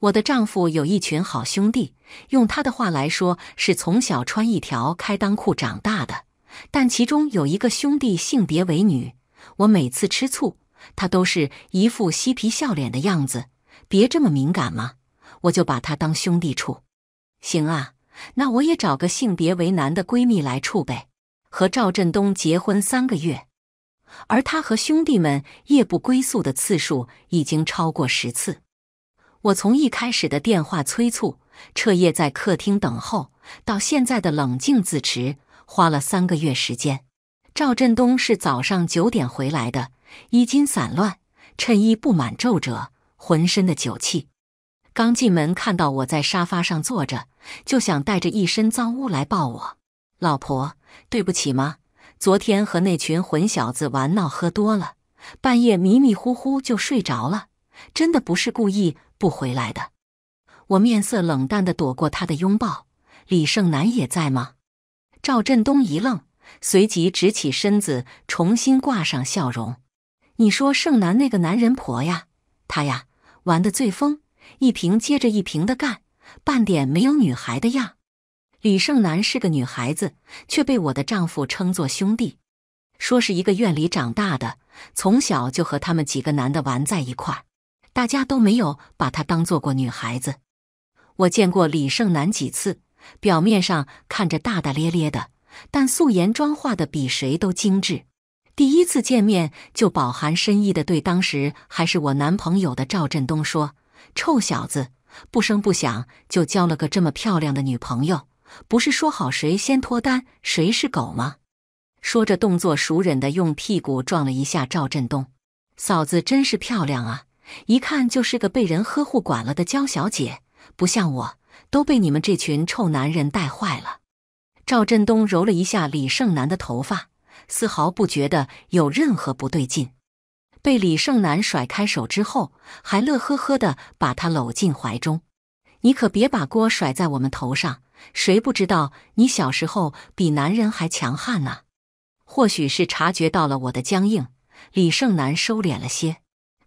我的丈夫有一群好兄弟，用他的话来说是从小穿一条开裆裤长大的。但其中有一个兄弟性别为女，我每次吃醋，他都是一副嬉皮笑脸的样子。别这么敏感嘛，我就把他当兄弟处。行啊，那我也找个性别为男的闺蜜来处呗。和赵振东结婚三个月，而他和兄弟们夜不归宿的次数已经超过十次。我从一开始的电话催促、彻夜在客厅等候，到现在的冷静自持，花了三个月时间。赵振东是早上九点回来的，衣襟散乱，衬衣布满皱褶，浑身的酒气。刚进门看到我在沙发上坐着，就想带着一身脏污来抱我。老婆，对不起吗？昨天和那群混小子玩闹，喝多了，半夜迷迷糊糊就睡着了，真的不是故意。不回来的，我面色冷淡的躲过他的拥抱。李胜男也在吗？赵振东一愣，随即直起身子，重新挂上笑容。你说胜男那个男人婆呀，他呀玩的最疯，一瓶接着一瓶的干，半点没有女孩的样。李胜男是个女孩子，却被我的丈夫称作兄弟，说是一个院里长大的，从小就和他们几个男的玩在一块儿。大家都没有把她当做过女孩子。我见过李胜男几次，表面上看着大大咧咧的，但素颜妆化的比谁都精致。第一次见面就饱含深意的对当时还是我男朋友的赵振东说：“臭小子，不声不响就交了个这么漂亮的女朋友，不是说好谁先脱单谁是狗吗？”说着，动作熟忍的用屁股撞了一下赵振东：“嫂子真是漂亮啊！”一看就是个被人呵护管了的娇小姐，不像我都被你们这群臭男人带坏了。赵振东揉了一下李胜男的头发，丝毫不觉得有任何不对劲。被李胜男甩开手之后，还乐呵呵的把她搂进怀中。你可别把锅甩在我们头上，谁不知道你小时候比男人还强悍呢？或许是察觉到了我的僵硬，李胜男收敛了些。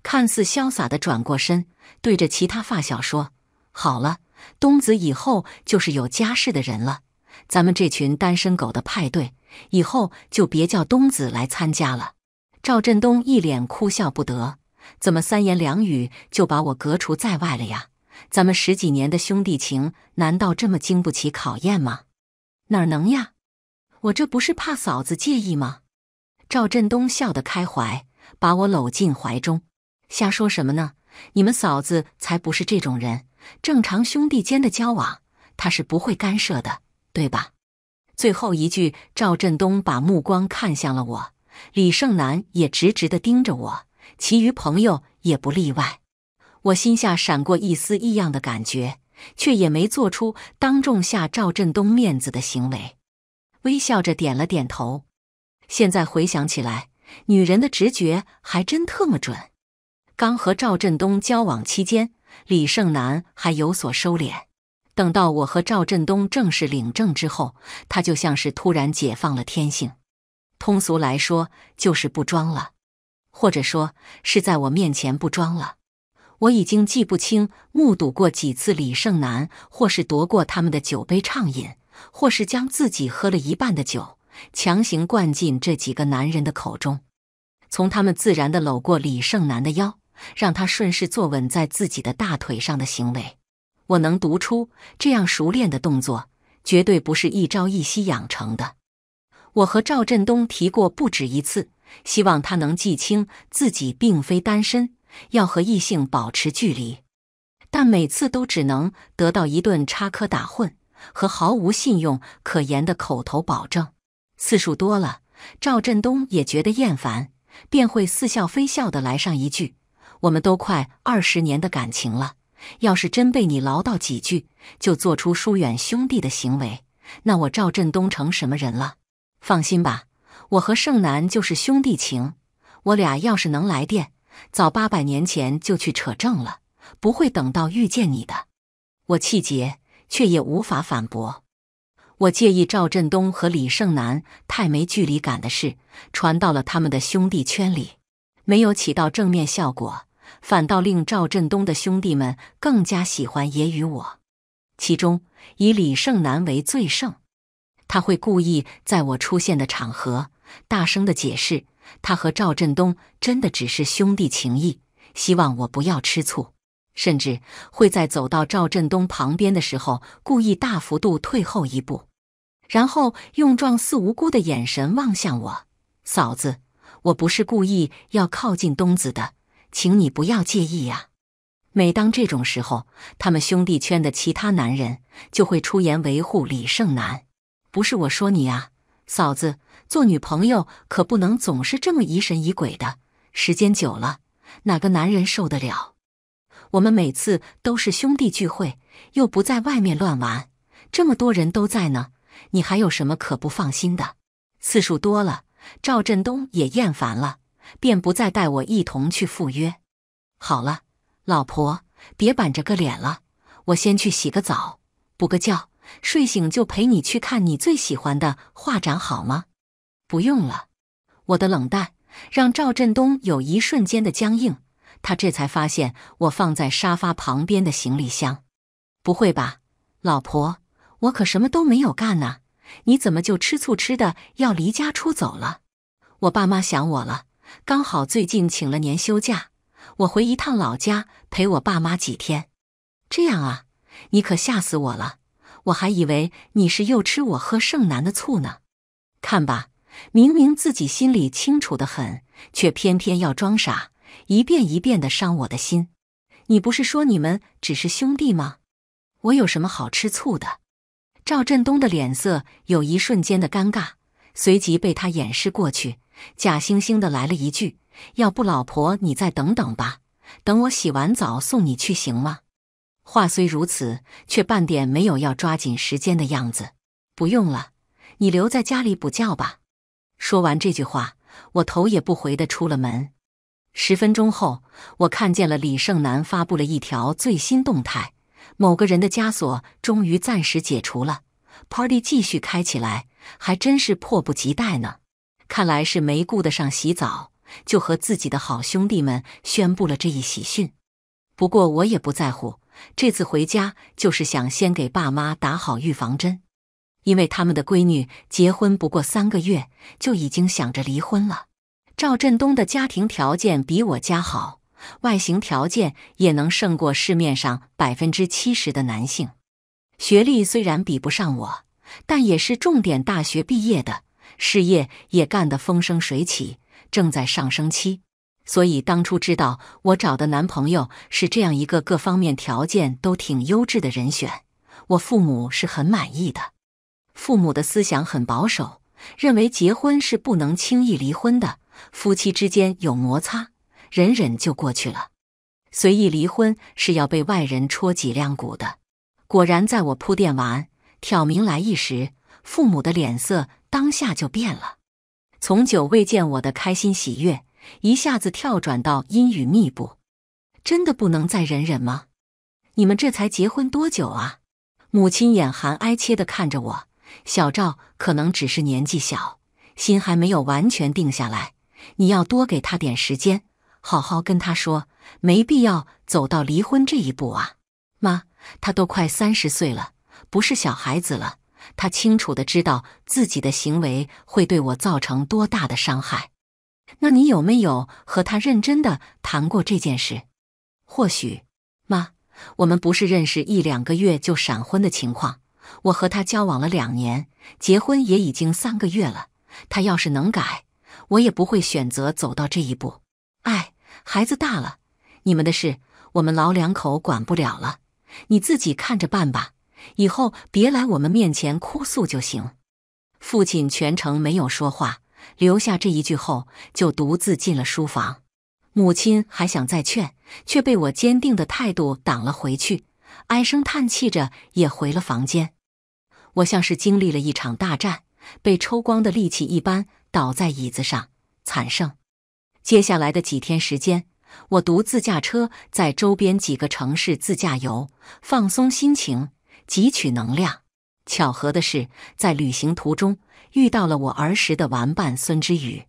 看似潇洒的转过身，对着其他发小说：“好了，东子以后就是有家室的人了，咱们这群单身狗的派对以后就别叫东子来参加了。”赵振东一脸哭笑不得：“怎么三言两语就把我隔除在外了呀？咱们十几年的兄弟情难道这么经不起考验吗？哪能呀？我这不是怕嫂子介意吗？”赵振东笑得开怀，把我搂进怀中。瞎说什么呢？你们嫂子才不是这种人，正常兄弟间的交往，她是不会干涉的，对吧？最后一句，赵振东把目光看向了我，李胜男也直直地盯着我，其余朋友也不例外。我心下闪过一丝异样的感觉，却也没做出当众下赵振东面子的行为，微笑着点了点头。现在回想起来，女人的直觉还真特么准。刚和赵振东交往期间，李胜男还有所收敛。等到我和赵振东正式领证之后，他就像是突然解放了天性，通俗来说就是不装了，或者说是在我面前不装了。我已经记不清目睹过几次李胜男或是夺过他们的酒杯畅饮，或是将自己喝了一半的酒强行灌进这几个男人的口中，从他们自然地搂过李胜男的腰。让他顺势坐稳在自己的大腿上的行为，我能读出这样熟练的动作绝对不是一朝一夕养成的。我和赵振东提过不止一次，希望他能记清自己并非单身，要和异性保持距离，但每次都只能得到一顿插科打诨和毫无信用可言的口头保证。次数多了，赵振东也觉得厌烦，便会似笑非笑地来上一句。我们都快二十年的感情了，要是真被你唠叨几句，就做出疏远兄弟的行为，那我赵振东成什么人了？放心吧，我和胜男就是兄弟情，我俩要是能来电，早八百年前就去扯证了，不会等到遇见你的。我气结，却也无法反驳。我介意赵振东和李胜男太没距离感的事传到了他们的兄弟圈里，没有起到正面效果。反倒令赵振东的兄弟们更加喜欢也与我，其中以李胜男为最盛。他会故意在我出现的场合大声的解释，他和赵振东真的只是兄弟情谊，希望我不要吃醋。甚至会在走到赵振东旁边的时候，故意大幅度退后一步，然后用状似无辜的眼神望向我嫂子。我不是故意要靠近东子的。请你不要介意呀。每当这种时候，他们兄弟圈的其他男人就会出言维护李胜男。不是我说你啊，嫂子，做女朋友可不能总是这么疑神疑鬼的。时间久了，哪个男人受得了？我们每次都是兄弟聚会，又不在外面乱玩，这么多人都在呢，你还有什么可不放心的？次数多了，赵振东也厌烦了。便不再带我一同去赴约。好了，老婆，别板着个脸了，我先去洗个澡，补个觉，睡醒就陪你去看你最喜欢的画展，好吗？不用了，我的冷淡让赵振东有一瞬间的僵硬，他这才发现我放在沙发旁边的行李箱。不会吧，老婆，我可什么都没有干呢，你怎么就吃醋吃的要离家出走了？我爸妈想我了。刚好最近请了年休假，我回一趟老家陪我爸妈几天。这样啊，你可吓死我了！我还以为你是又吃我喝剩男的醋呢。看吧，明明自己心里清楚的很，却偏偏要装傻，一遍一遍的伤我的心。你不是说你们只是兄弟吗？我有什么好吃醋的？赵振东的脸色有一瞬间的尴尬，随即被他掩饰过去。假惺惺的来了一句：“要不老婆，你再等等吧，等我洗完澡送你去，行吗？”话虽如此，却半点没有要抓紧时间的样子。不用了，你留在家里补觉吧。说完这句话，我头也不回的出了门。十分钟后，我看见了李胜男发布了一条最新动态：“某个人的枷锁终于暂时解除了，party 继续开起来，还真是迫不及待呢。”看来是没顾得上洗澡，就和自己的好兄弟们宣布了这一喜讯。不过我也不在乎，这次回家就是想先给爸妈打好预防针，因为他们的闺女结婚不过三个月就已经想着离婚了。赵振东的家庭条件比我家好，外形条件也能胜过市面上百分之七十的男性，学历虽然比不上我，但也是重点大学毕业的。事业也干得风生水起，正在上升期，所以当初知道我找的男朋友是这样一个各方面条件都挺优质的人选，我父母是很满意的。父母的思想很保守，认为结婚是不能轻易离婚的，夫妻之间有摩擦，忍忍就过去了。随意离婚是要被外人戳脊梁骨的。果然，在我铺垫完、挑明来意时，父母的脸色。当下就变了，从久未见我的开心喜悦，一下子跳转到阴雨密布。真的不能再忍忍吗？你们这才结婚多久啊？母亲眼含哀切的看着我。小赵可能只是年纪小，心还没有完全定下来。你要多给他点时间，好好跟他说，没必要走到离婚这一步啊。妈，他都快三十岁了，不是小孩子了。他清楚的知道自己的行为会对我造成多大的伤害，那你有没有和他认真的谈过这件事？或许，妈，我们不是认识一两个月就闪婚的情况，我和他交往了两年，结婚也已经三个月了。他要是能改，我也不会选择走到这一步。哎，孩子大了，你们的事我们老两口管不了了，你自己看着办吧。以后别来我们面前哭诉就行。父亲全程没有说话，留下这一句后就独自进了书房。母亲还想再劝，却被我坚定的态度挡了回去，唉声叹气着也回了房间。我像是经历了一场大战，被抽光的力气一般倒在椅子上惨胜。接下来的几天时间，我独自驾车在周边几个城市自驾游，放松心情。汲取能量。巧合的是，在旅行途中遇到了我儿时的玩伴孙之宇。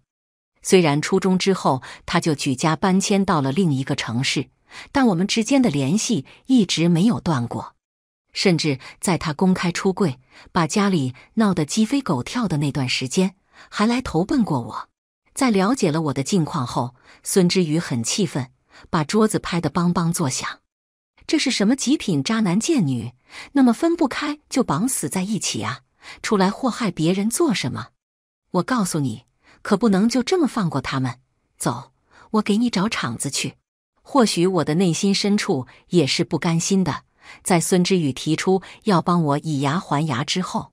虽然初中之后他就举家搬迁到了另一个城市，但我们之间的联系一直没有断过。甚至在他公开出柜，把家里闹得鸡飞狗跳的那段时间，还来投奔过我。在了解了我的近况后，孙之宇很气愤，把桌子拍得邦邦作响。这是什么极品渣男贱女？那么分不开就绑死在一起啊！出来祸害别人做什么？我告诉你，可不能就这么放过他们。走，我给你找场子去。或许我的内心深处也是不甘心的。在孙知宇提出要帮我以牙还牙之后，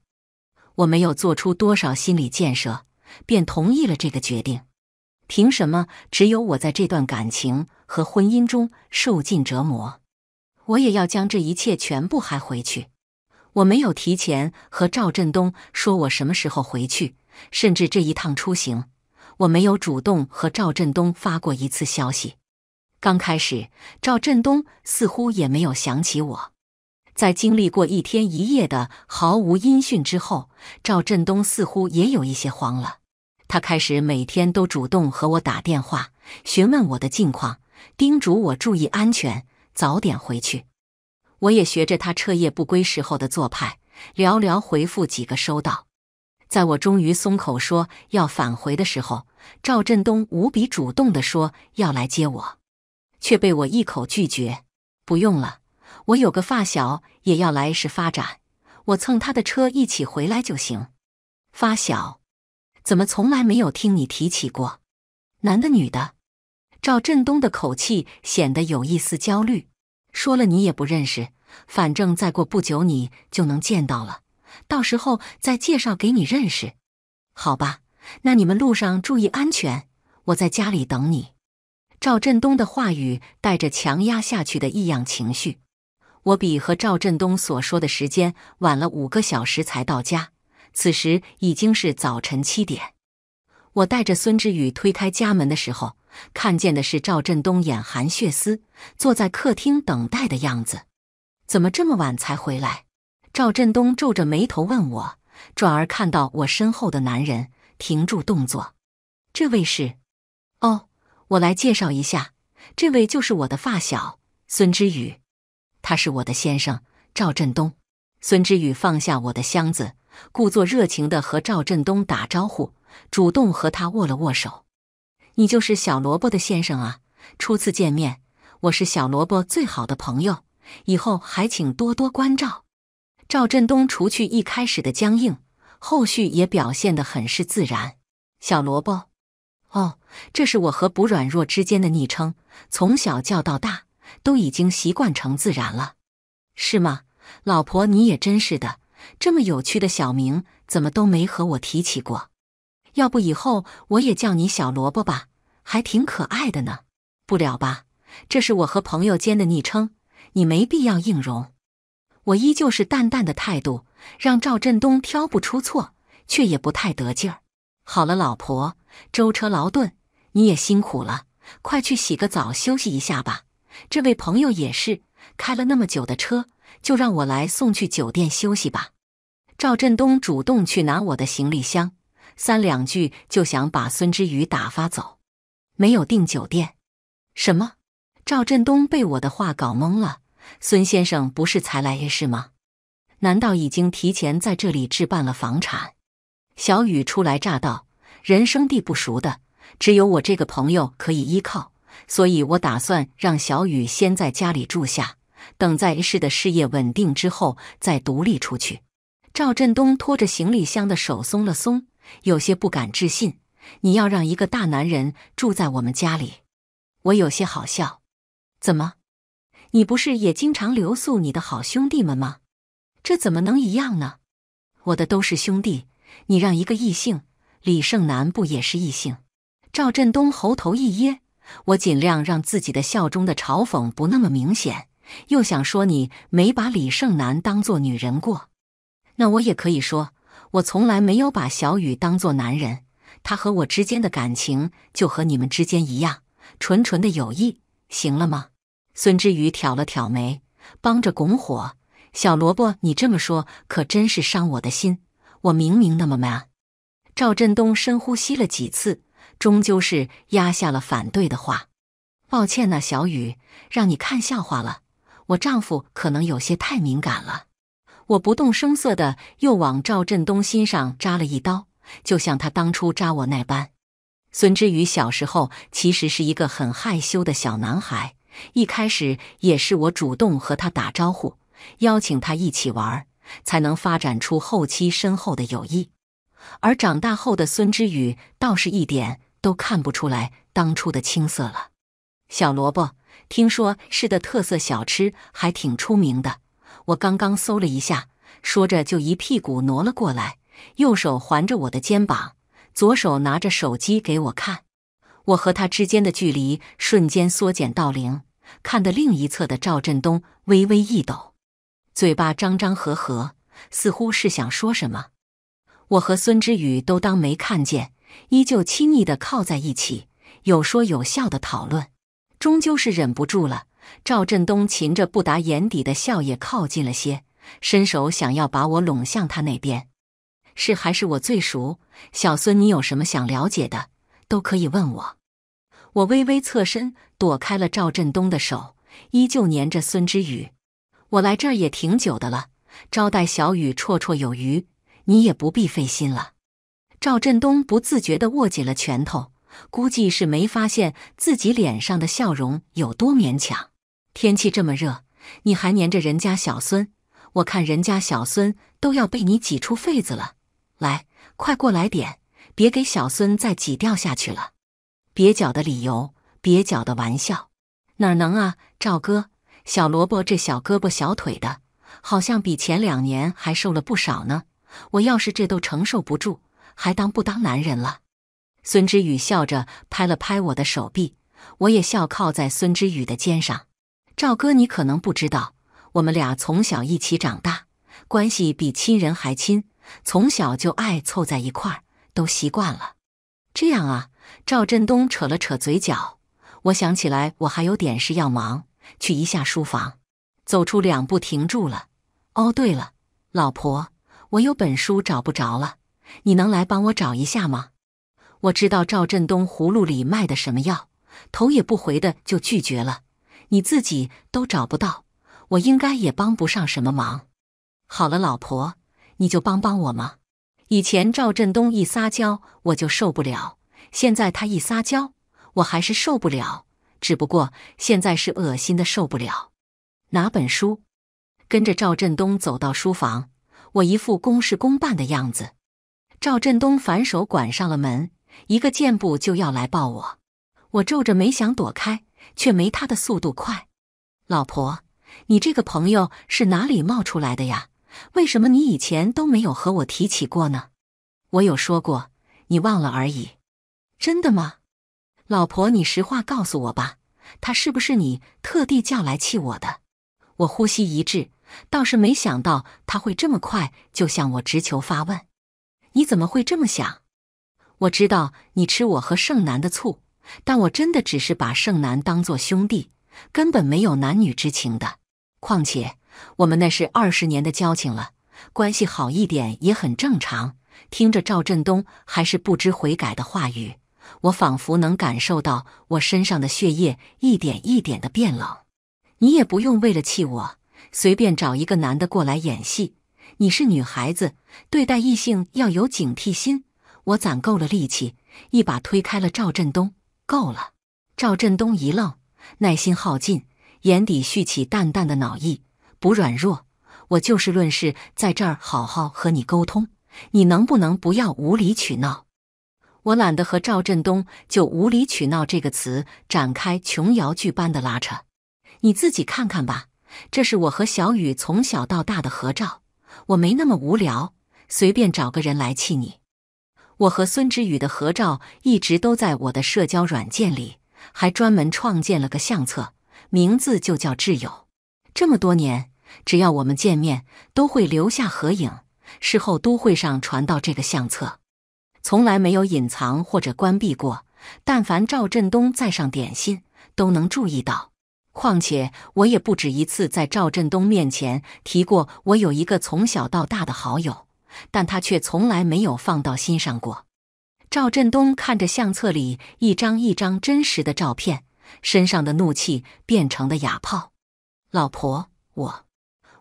我没有做出多少心理建设，便同意了这个决定。凭什么只有我在这段感情和婚姻中受尽折磨？我也要将这一切全部还回去。我没有提前和赵振东说我什么时候回去，甚至这一趟出行，我没有主动和赵振东发过一次消息。刚开始，赵振东似乎也没有想起我。在经历过一天一夜的毫无音讯之后，赵振东似乎也有一些慌了，他开始每天都主动和我打电话，询问我的近况，叮嘱我注意安全。早点回去，我也学着他彻夜不归时候的做派，寥寥回复几个收到。在我终于松口说要返回的时候，赵振东无比主动地说要来接我，却被我一口拒绝：“不用了，我有个发小也要来市发展，我蹭他的车一起回来就行。”发小，怎么从来没有听你提起过？男的女的？赵振东的口气显得有一丝焦虑，说了你也不认识，反正再过不久你就能见到了，到时候再介绍给你认识，好吧？那你们路上注意安全，我在家里等你。赵振东的话语带着强压下去的异样情绪。我比和赵振东所说的时间晚了五个小时才到家，此时已经是早晨七点。我带着孙志宇推开家门的时候。看见的是赵振东眼含血丝，坐在客厅等待的样子。怎么这么晚才回来？赵振东皱着眉头问我，转而看到我身后的男人，停住动作。这位是？哦，我来介绍一下，这位就是我的发小孙之宇，他是我的先生赵振东。孙之宇放下我的箱子，故作热情的和赵振东打招呼，主动和他握了握手。你就是小萝卜的先生啊！初次见面，我是小萝卜最好的朋友，以后还请多多关照。赵振东除去一开始的僵硬，后续也表现得很是自然。小萝卜，哦，这是我和卜软弱之间的昵称，从小叫到大，都已经习惯成自然了，是吗？老婆，你也真是的，这么有趣的小名怎么都没和我提起过？要不以后我也叫你小萝卜吧？还挺可爱的呢，不了吧？这是我和朋友间的昵称，你没必要硬融。我依旧是淡淡的态度，让赵振东挑不出错，却也不太得劲儿。好了，老婆，舟车劳顿，你也辛苦了，快去洗个澡休息一下吧。这位朋友也是开了那么久的车，就让我来送去酒店休息吧。赵振东主动去拿我的行李箱，三两句就想把孙之余打发走。没有订酒店，什么？赵振东被我的话搞懵了。孙先生不是才来 A 市吗？难道已经提前在这里置办了房产？小雨初来乍到，人生地不熟的，只有我这个朋友可以依靠，所以我打算让小雨先在家里住下，等在 A 市的事业稳定之后再独立出去。赵振东拖着行李箱的手松了松，有些不敢置信。你要让一个大男人住在我们家里，我有些好笑。怎么，你不是也经常留宿你的好兄弟们吗？这怎么能一样呢？我的都是兄弟，你让一个异性，李胜男不也是异性？赵振东喉头一噎，我尽量让自己的笑中的嘲讽不那么明显，又想说你没把李胜男当做女人过，那我也可以说我从来没有把小雨当做男人。他和我之间的感情就和你们之间一样，纯纯的友谊，行了吗？孙之宇挑了挑眉，帮着拱火。小萝卜，你这么说可真是伤我的心。我明明那么 man。赵振东深呼吸了几次，终究是压下了反对的话。抱歉呐，小雨，让你看笑话了。我丈夫可能有些太敏感了。我不动声色的又往赵振东心上扎了一刀。就像他当初扎我那般，孙之宇小时候其实是一个很害羞的小男孩，一开始也是我主动和他打招呼，邀请他一起玩，才能发展出后期深厚的友谊。而长大后的孙之宇倒是一点都看不出来当初的青涩了。小萝卜，听说市的特色小吃还挺出名的，我刚刚搜了一下，说着就一屁股挪了过来。右手环着我的肩膀，左手拿着手机给我看。我和他之间的距离瞬间缩减到零，看得另一侧的赵振东微微一抖，嘴巴张张合合，似乎是想说什么。我和孙之雨都当没看见，依旧亲昵的靠在一起，有说有笑的讨论。终究是忍不住了，赵振东噙着不达眼底的笑也靠近了些，伸手想要把我拢向他那边。是还是我最熟，小孙，你有什么想了解的，都可以问我。我微微侧身躲开了赵振东的手，依旧粘着孙之雨。我来这儿也挺久的了，招待小雨绰绰有余，你也不必费心了。赵振东不自觉的握紧了拳头，估计是没发现自己脸上的笑容有多勉强。天气这么热，你还粘着人家小孙，我看人家小孙都要被你挤出痱子了。来，快过来点，别给小孙再挤掉下去了。蹩脚的理由，蹩脚的玩笑，哪能啊？赵哥，小萝卜这小胳膊小腿的，好像比前两年还瘦了不少呢。我要是这都承受不住，还当不当男人了？孙之宇笑着拍了拍我的手臂，我也笑，靠在孙之宇的肩上。赵哥，你可能不知道，我们俩从小一起长大，关系比亲人还亲。从小就爱凑在一块儿，都习惯了。这样啊，赵振东扯了扯嘴角。我想起来，我还有点事要忙，去一下书房。走出两步，停住了。哦，对了，老婆，我有本书找不着了，你能来帮我找一下吗？我知道赵振东葫芦里卖的什么药，头也不回的就拒绝了。你自己都找不到，我应该也帮不上什么忙。好了，老婆。你就帮帮我吗？以前赵振东一撒娇我就受不了，现在他一撒娇我还是受不了，只不过现在是恶心的受不了。拿本书，跟着赵振东走到书房，我一副公事公办的样子。赵振东反手关上了门，一个箭步就要来抱我，我皱着眉想躲开，却没他的速度快。老婆，你这个朋友是哪里冒出来的呀？为什么你以前都没有和我提起过呢？我有说过，你忘了而已。真的吗，老婆？你实话告诉我吧，他是不是你特地叫来气我的？我呼吸一滞，倒是没想到他会这么快就向我直求发问。你怎么会这么想？我知道你吃我和盛楠的醋，但我真的只是把盛楠当做兄弟，根本没有男女之情的。况且。我们那是二十年的交情了，关系好一点也很正常。听着赵振东还是不知悔改的话语，我仿佛能感受到我身上的血液一点一点的变冷。你也不用为了气我，随便找一个男的过来演戏。你是女孩子，对待异性要有警惕心。我攒够了力气，一把推开了赵振东。够了！赵振东一愣，耐心耗尽，眼底蓄起淡淡的恼意。不软弱，我就事论事，在这儿好好和你沟通。你能不能不要无理取闹？我懒得和赵振东就“无理取闹”这个词展开琼瑶剧般的拉扯。你自己看看吧，这是我和小雨从小到大的合照。我没那么无聊，随便找个人来气你。我和孙之宇的合照一直都在我的社交软件里，还专门创建了个相册，名字就叫“挚友”。这么多年，只要我们见面，都会留下合影，事后都会上传到这个相册，从来没有隐藏或者关闭过。但凡赵振东再上点心，都能注意到。况且我也不止一次在赵振东面前提过，我有一个从小到大的好友，但他却从来没有放到心上过。赵振东看着相册里一张一张真实的照片，身上的怒气变成了哑炮。老婆，我，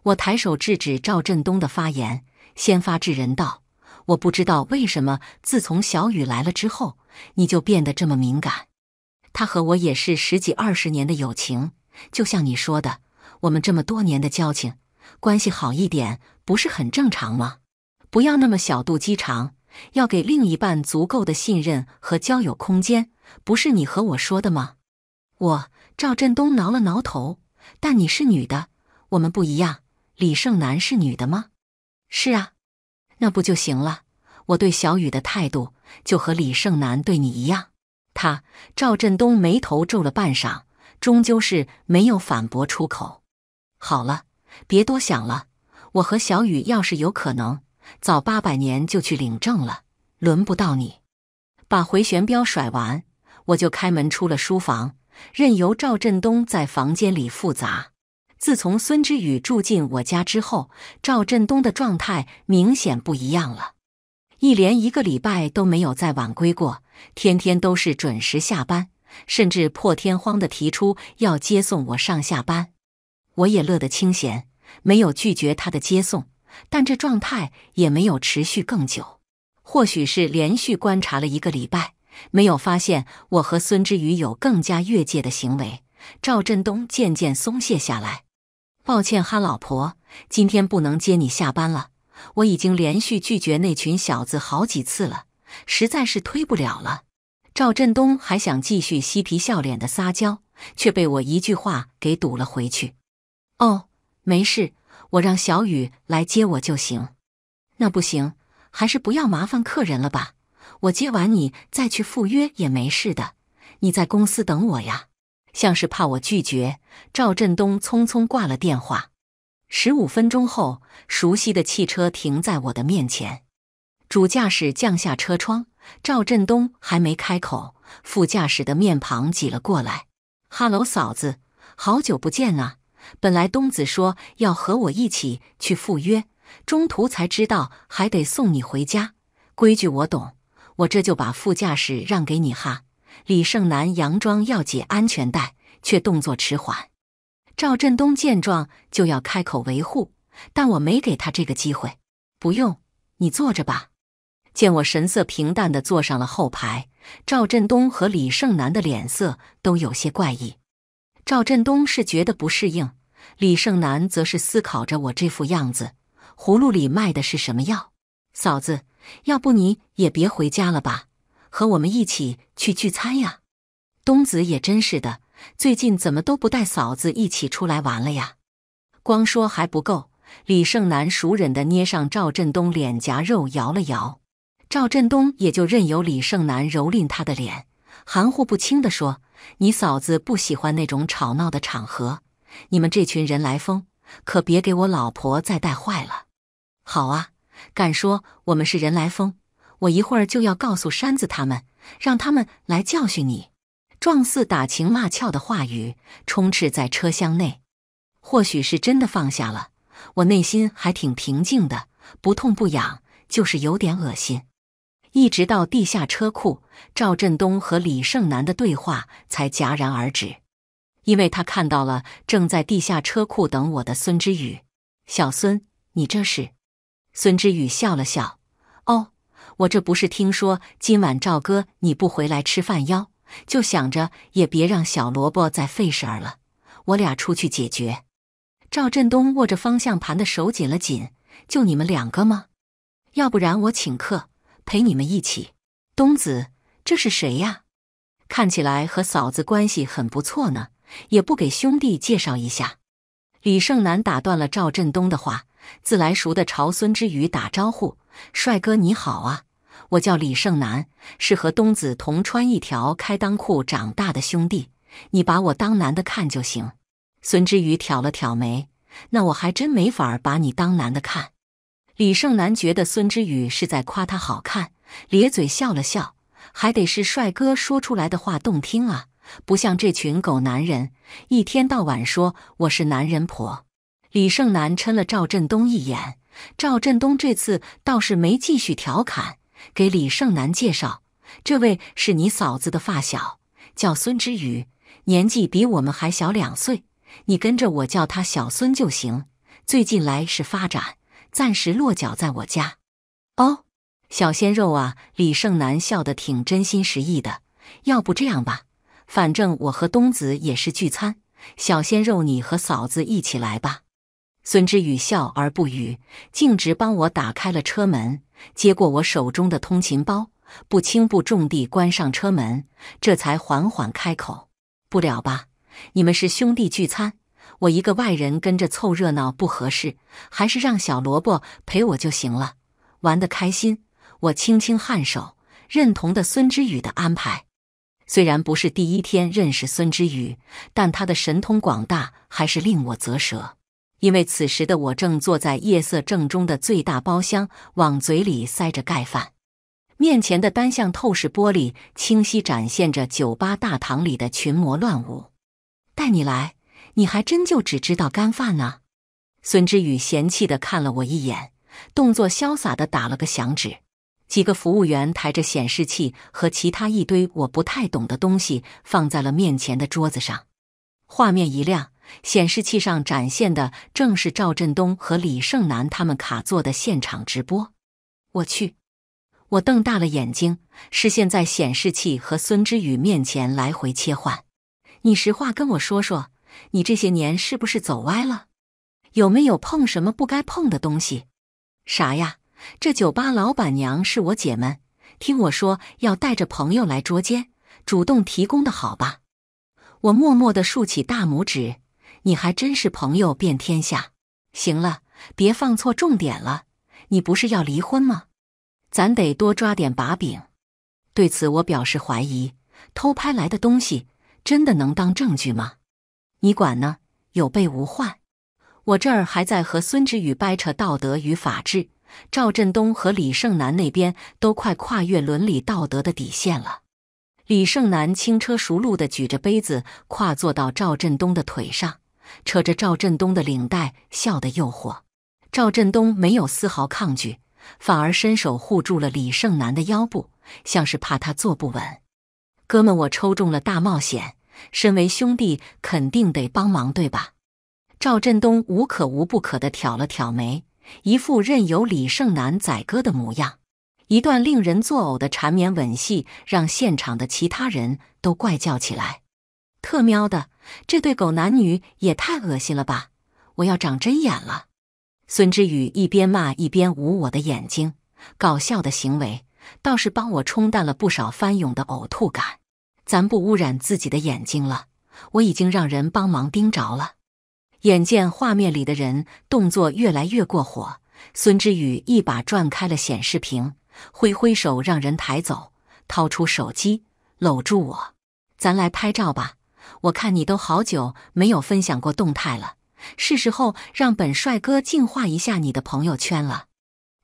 我抬手制止赵振东的发言，先发制人道：“我不知道为什么，自从小雨来了之后，你就变得这么敏感。他和我也是十几二十年的友情，就像你说的，我们这么多年的交情，关系好一点不是很正常吗？不要那么小肚鸡肠，要给另一半足够的信任和交友空间，不是你和我说的吗？”我，赵振东挠了挠头。但你是女的，我们不一样。李胜男是女的吗？是啊，那不就行了？我对小雨的态度就和李胜男对你一样。他，赵振东眉头皱了半晌，终究是没有反驳出口。好了，别多想了。我和小雨要是有可能，早八百年就去领证了，轮不到你。把回旋镖甩完，我就开门出了书房。任由赵振东在房间里复杂。自从孙之宇住进我家之后，赵振东的状态明显不一样了，一连一个礼拜都没有再晚归过，天天都是准时下班，甚至破天荒的提出要接送我上下班。我也乐得清闲，没有拒绝他的接送，但这状态也没有持续更久，或许是连续观察了一个礼拜。没有发现我和孙之宇有更加越界的行为，赵振东渐渐松懈下来。抱歉哈，老婆，今天不能接你下班了。我已经连续拒绝那群小子好几次了，实在是推不了了。赵振东还想继续嬉皮笑脸的撒娇，却被我一句话给堵了回去。哦，没事，我让小雨来接我就行。那不行，还是不要麻烦客人了吧。我接完你再去赴约也没事的，你在公司等我呀。像是怕我拒绝，赵振东匆匆挂了电话。十五分钟后，熟悉的汽车停在我的面前，主驾驶降下车窗。赵振东还没开口，副驾驶的面庞挤了过来：“哈喽，嫂子，好久不见啊！本来东子说要和我一起去赴约，中途才知道还得送你回家，规矩我懂。”我这就把副驾驶让给你哈，李胜男佯装要解安全带，却动作迟缓。赵振东见状就要开口维护，但我没给他这个机会。不用，你坐着吧。见我神色平淡的坐上了后排，赵振东和李胜男的脸色都有些怪异。赵振东是觉得不适应，李胜男则是思考着我这副样子，葫芦里卖的是什么药，嫂子。要不你也别回家了吧，和我们一起去聚餐呀。东子也真是的，最近怎么都不带嫂子一起出来玩了呀？光说还不够，李胜男熟忍地捏上赵振东脸颊肉摇了摇，赵振东也就任由李胜男蹂躏他的脸，含糊不清的说：“你嫂子不喜欢那种吵闹的场合，你们这群人来疯，可别给我老婆再带坏了。”好啊。敢说我们是人来疯，我一会儿就要告诉山子他们，让他们来教训你。壮似打情骂俏的话语充斥在车厢内。或许是真的放下了，我内心还挺平静的，不痛不痒，就是有点恶心。一直到地下车库，赵振东和李胜男的对话才戛然而止，因为他看到了正在地下车库等我的孙之宇。小孙，你这是？孙知宇笑了笑，哦，我这不是听说今晚赵哥你不回来吃饭哟，就想着也别让小萝卜再费事儿了，我俩出去解决。赵振东握着方向盘的手紧了紧，就你们两个吗？要不然我请客，陪你们一起。东子，这是谁呀？看起来和嫂子关系很不错呢，也不给兄弟介绍一下。李胜男打断了赵振东的话。自来熟的朝孙之余打招呼：“帅哥你好啊，我叫李胜男，是和东子同穿一条开裆裤长大的兄弟，你把我当男的看就行。”孙之余挑了挑眉：“那我还真没法把你当男的看。”李胜男觉得孙之余是在夸他好看，咧嘴笑了笑：“还得是帅哥说出来的话动听啊，不像这群狗男人，一天到晚说我是男人婆。”李胜男嗔了赵振东一眼，赵振东这次倒是没继续调侃，给李胜男介绍：“这位是你嫂子的发小，叫孙之雨，年纪比我们还小两岁，你跟着我叫他小孙就行。最近来是发展，暂时落脚在我家。”哦，小鲜肉啊！李胜男笑得挺真心实意的。要不这样吧，反正我和东子也是聚餐，小鲜肉你和嫂子一起来吧。孙之宇笑而不语，径直帮我打开了车门，接过我手中的通勤包，不轻不重地关上车门，这才缓缓开口：“不了吧，你们是兄弟聚餐，我一个外人跟着凑热闹不合适，还是让小萝卜陪我就行了，玩得开心。”我轻轻颔首，认同的孙之宇的安排。虽然不是第一天认识孙之宇，但他的神通广大还是令我啧舌。因为此时的我正坐在夜色正中的最大包厢，往嘴里塞着盖饭。面前的单向透视玻璃清晰展现着酒吧大堂里的群魔乱舞。带你来，你还真就只知道干饭呢？孙知宇嫌弃的看了我一眼，动作潇洒的打了个响指，几个服务员抬着显示器和其他一堆我不太懂的东西放在了面前的桌子上，画面一亮。显示器上展现的正是赵振东和李胜男他们卡座的现场直播。我去！我瞪大了眼睛，视线在显示器和孙知宇面前来回切换。你实话跟我说说，你这些年是不是走歪了？有没有碰什么不该碰的东西？啥呀？这酒吧老板娘是我姐们，听我说，要带着朋友来捉奸，主动提供的，好吧？我默默地竖起大拇指。你还真是朋友遍天下！行了，别放错重点了。你不是要离婚吗？咱得多抓点把柄。对此我表示怀疑，偷拍来的东西真的能当证据吗？你管呢？有备无患。我这儿还在和孙志宇掰扯道德与法治，赵振东和李胜男那边都快跨越伦理道德的底线了。李胜男轻车熟路地举着杯子跨坐到赵振东的腿上。扯着赵振东的领带，笑得诱惑。赵振东没有丝毫抗拒，反而伸手护住了李胜男的腰部，像是怕他坐不稳。哥们，我抽中了大冒险，身为兄弟肯定得帮忙，对吧？赵振东无可无不可的挑了挑眉，一副任由李胜男宰割的模样。一段令人作呕的缠绵吻戏，让现场的其他人都怪叫起来。特喵的！这对狗男女也太恶心了吧！我要长针眼了。孙之宇一边骂一边捂我的眼睛，搞笑的行为倒是帮我冲淡了不少翻涌的呕吐感。咱不污染自己的眼睛了，我已经让人帮忙盯着了。眼见画面里的人动作越来越过火，孙之宇一把转开了显示屏，挥挥手让人抬走，掏出手机搂住我，咱来拍照吧。我看你都好久没有分享过动态了，是时候让本帅哥净化一下你的朋友圈了。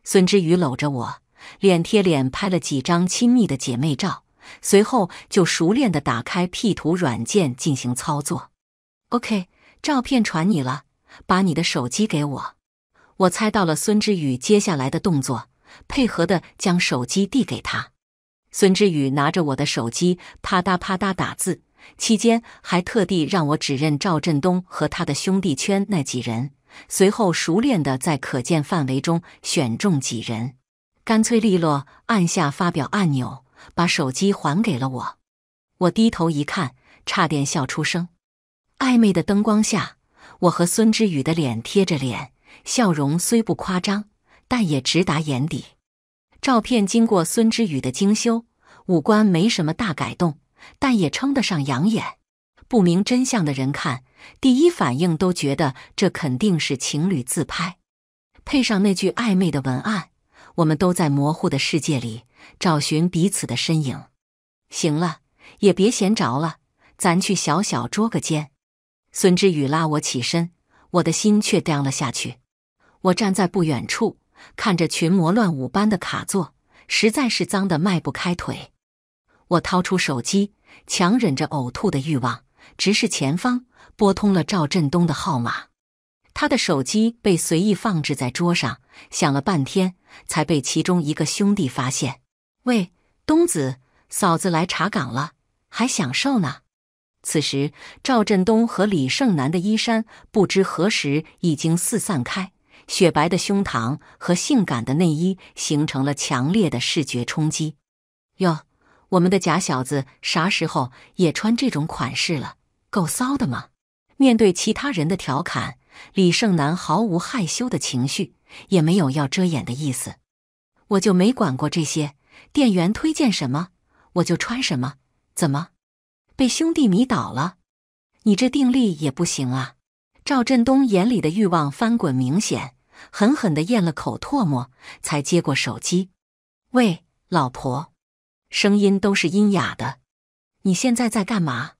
孙之宇搂着我，脸贴脸拍了几张亲密的姐妹照，随后就熟练的打开 P 图软件进行操作。OK，照片传你了，把你的手机给我。我猜到了孙之宇接下来的动作，配合的将手机递给他。孙之宇拿着我的手机，啪嗒啪嗒打字。期间还特地让我指认赵振东和他的兄弟圈那几人，随后熟练的在可见范围中选中几人，干脆利落按下发表按钮，把手机还给了我。我低头一看，差点笑出声。暧昧的灯光下，我和孙之宇的脸贴着脸，笑容虽不夸张，但也直达眼底。照片经过孙之宇的精修，五官没什么大改动。但也称得上养眼。不明真相的人看，第一反应都觉得这肯定是情侣自拍，配上那句暧昧的文案：“我们都在模糊的世界里找寻彼此的身影。”行了，也别闲着了，咱去小小捉个奸。孙知宇拉我起身，我的心却掉了下去。我站在不远处，看着群魔乱舞般的卡座，实在是脏得迈不开腿。我掏出手机，强忍着呕吐的欲望，直视前方，拨通了赵振东的号码。他的手机被随意放置在桌上，响了半天才被其中一个兄弟发现。喂，东子，嫂子来查岗了，还享受呢？此时，赵振东和李胜男的衣衫不知何时已经四散开，雪白的胸膛和性感的内衣形成了强烈的视觉冲击。哟。我们的假小子啥时候也穿这种款式了？够骚的吗？面对其他人的调侃，李胜男毫无害羞的情绪，也没有要遮掩的意思。我就没管过这些，店员推荐什么我就穿什么。怎么，被兄弟迷倒了？你这定力也不行啊！赵振东眼里的欲望翻滚明显，狠狠的咽了口唾沫，才接过手机。喂，老婆。声音都是阴哑的。你现在在干嘛？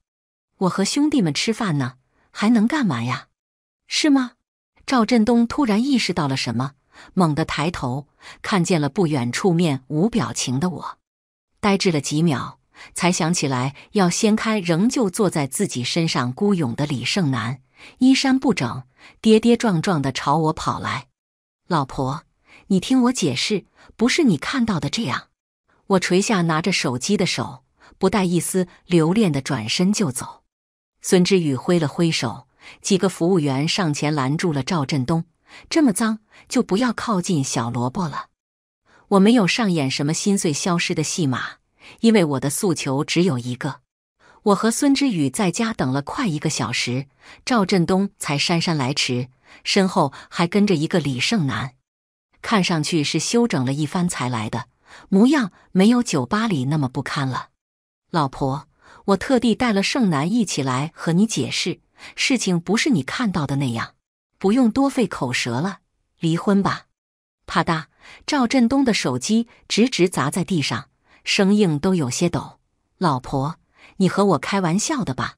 我和兄弟们吃饭呢，还能干嘛呀？是吗？赵振东突然意识到了什么，猛地抬头，看见了不远处面无表情的我，呆滞了几秒，才想起来要掀开，仍旧坐在自己身上孤勇的李胜男，衣衫不整，跌跌撞撞的朝我跑来。老婆，你听我解释，不是你看到的这样。我垂下拿着手机的手，不带一丝留恋的转身就走。孙之雨挥了挥手，几个服务员上前拦住了赵振东：“这么脏，就不要靠近小萝卜了。”我没有上演什么心碎消失的戏码，因为我的诉求只有一个。我和孙之雨在家等了快一个小时，赵振东才姗姗来迟，身后还跟着一个李胜男，看上去是休整了一番才来的。模样没有酒吧里那么不堪了，老婆，我特地带了盛楠一起来和你解释，事情不是你看到的那样。不用多费口舌了，离婚吧！啪嗒，赵振东的手机直直砸在地上，声音都有些抖。老婆，你和我开玩笑的吧？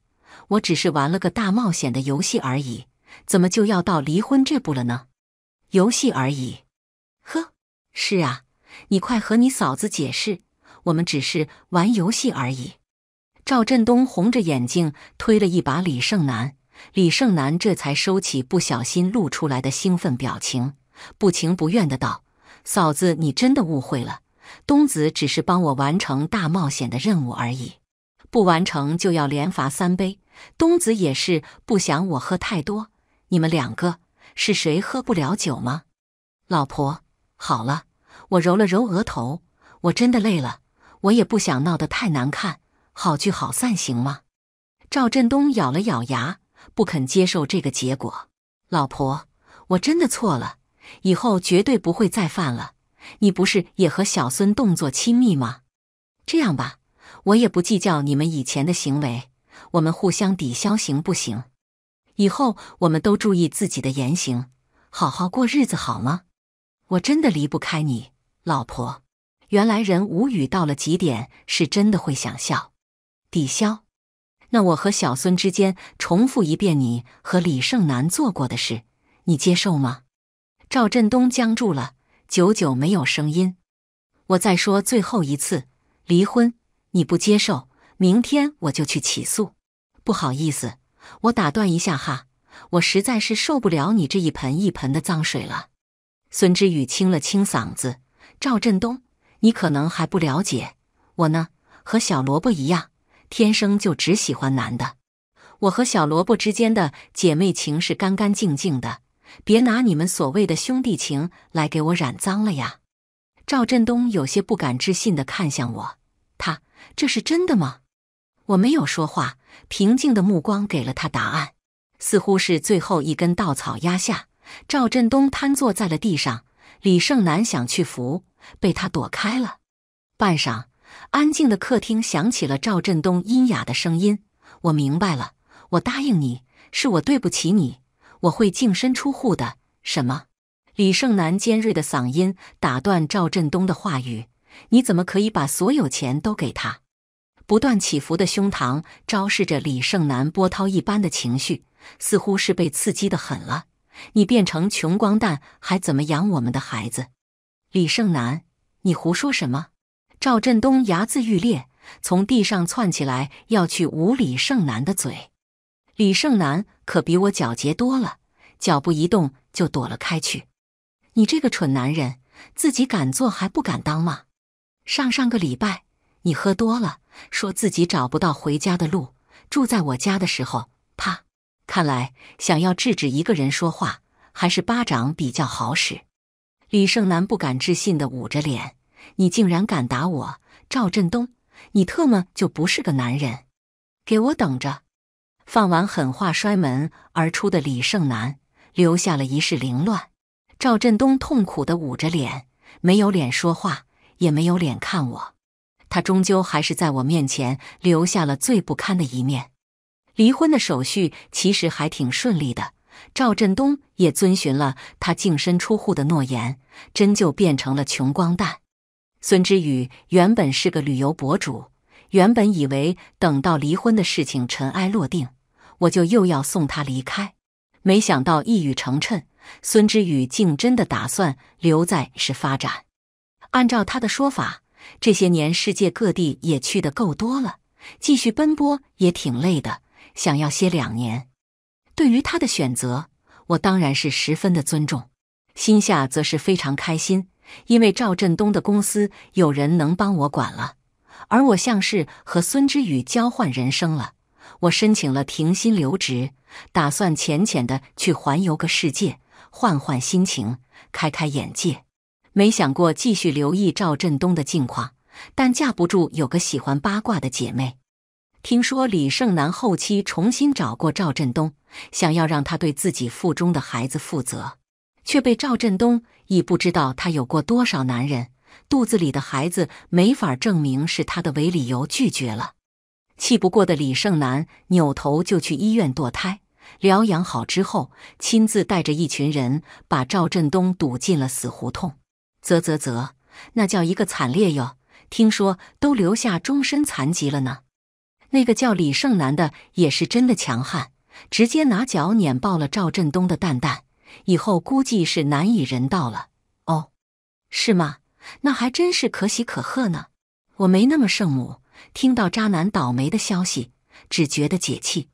我只是玩了个大冒险的游戏而已，怎么就要到离婚这步了呢？游戏而已，呵，是啊。你快和你嫂子解释，我们只是玩游戏而已。赵振东红着眼睛推了一把李胜男，李胜男这才收起不小心露出来的兴奋表情，不情不愿的道：“嫂子，你真的误会了，东子只是帮我完成大冒险的任务而已，不完成就要连罚三杯。东子也是不想我喝太多。你们两个是谁喝不了酒吗？老婆，好了。”我揉了揉额头，我真的累了，我也不想闹得太难看，好聚好散行吗？赵振东咬了咬牙，不肯接受这个结果。老婆，我真的错了，以后绝对不会再犯了。你不是也和小孙动作亲密吗？这样吧，我也不计较你们以前的行为，我们互相抵消行不行？以后我们都注意自己的言行，好好过日子好吗？我真的离不开你。老婆，原来人无语到了极点，是真的会想笑，抵消。那我和小孙之间重复一遍你和李胜男做过的事，你接受吗？赵振东僵住了，久久没有声音。我再说最后一次，离婚你不接受，明天我就去起诉。不好意思，我打断一下哈，我实在是受不了你这一盆一盆的脏水了。孙之雨清了清嗓子。赵振东，你可能还不了解我呢。和小萝卜一样，天生就只喜欢男的。我和小萝卜之间的姐妹情是干干净净的，别拿你们所谓的兄弟情来给我染脏了呀。赵振东有些不敢置信的看向我，他这是真的吗？我没有说话，平静的目光给了他答案。似乎是最后一根稻草压下，赵振东瘫坐在了地上。李胜男想去扶。被他躲开了，半晌，安静的客厅响起了赵振东阴哑的声音：“我明白了，我答应你，是我对不起你，我会净身出户的。”什么？李胜男尖锐的嗓音打断赵振东的话语：“你怎么可以把所有钱都给他？”不断起伏的胸膛昭示着李胜男波涛一般的情绪，似乎是被刺激的很了。你变成穷光蛋，还怎么养我们的孩子？李胜男，你胡说什么？赵振东牙眦欲裂，从地上窜起来，要去捂李胜男的嘴。李胜男可比我狡黠多了，脚步一动就躲了开去。你这个蠢男人，自己敢做还不敢当吗？上上个礼拜，你喝多了，说自己找不到回家的路，住在我家的时候，啪！看来想要制止一个人说话，还是巴掌比较好使。李胜男不敢置信的捂着脸：“你竟然敢打我，赵振东！你特么就不是个男人！给我等着！”放完狠话，摔门而出的李胜男留下了一世凌乱。赵振东痛苦的捂着脸，没有脸说话，也没有脸看我。他终究还是在我面前留下了最不堪的一面。离婚的手续其实还挺顺利的。赵振东也遵循了他净身出户的诺言，真就变成了穷光蛋。孙之宇原本是个旅游博主，原本以为等到离婚的事情尘埃落定，我就又要送他离开。没想到一语成谶，孙之宇竟真的打算留在是发展。按照他的说法，这些年世界各地也去的够多了，继续奔波也挺累的，想要歇两年。对于他的选择，我当然是十分的尊重，心下则是非常开心，因为赵振东的公司有人能帮我管了，而我像是和孙之雨交换人生了。我申请了停薪留职，打算浅浅的去环游个世界，换换心情，开开眼界。没想过继续留意赵振东的近况，但架不住有个喜欢八卦的姐妹，听说李胜男后期重新找过赵振东。想要让他对自己腹中的孩子负责，却被赵振东以不知道他有过多少男人，肚子里的孩子没法证明是他的为理由拒绝了。气不过的李胜男扭头就去医院堕胎，疗养好之后，亲自带着一群人把赵振东堵进了死胡同。啧啧啧，那叫一个惨烈哟！听说都留下终身残疾了呢。那个叫李胜男的也是真的强悍。直接拿脚碾爆了赵振东的蛋蛋，以后估计是难以人道了哦，是吗？那还真是可喜可贺呢。我没那么圣母，听到渣男倒霉的消息，只觉得解气。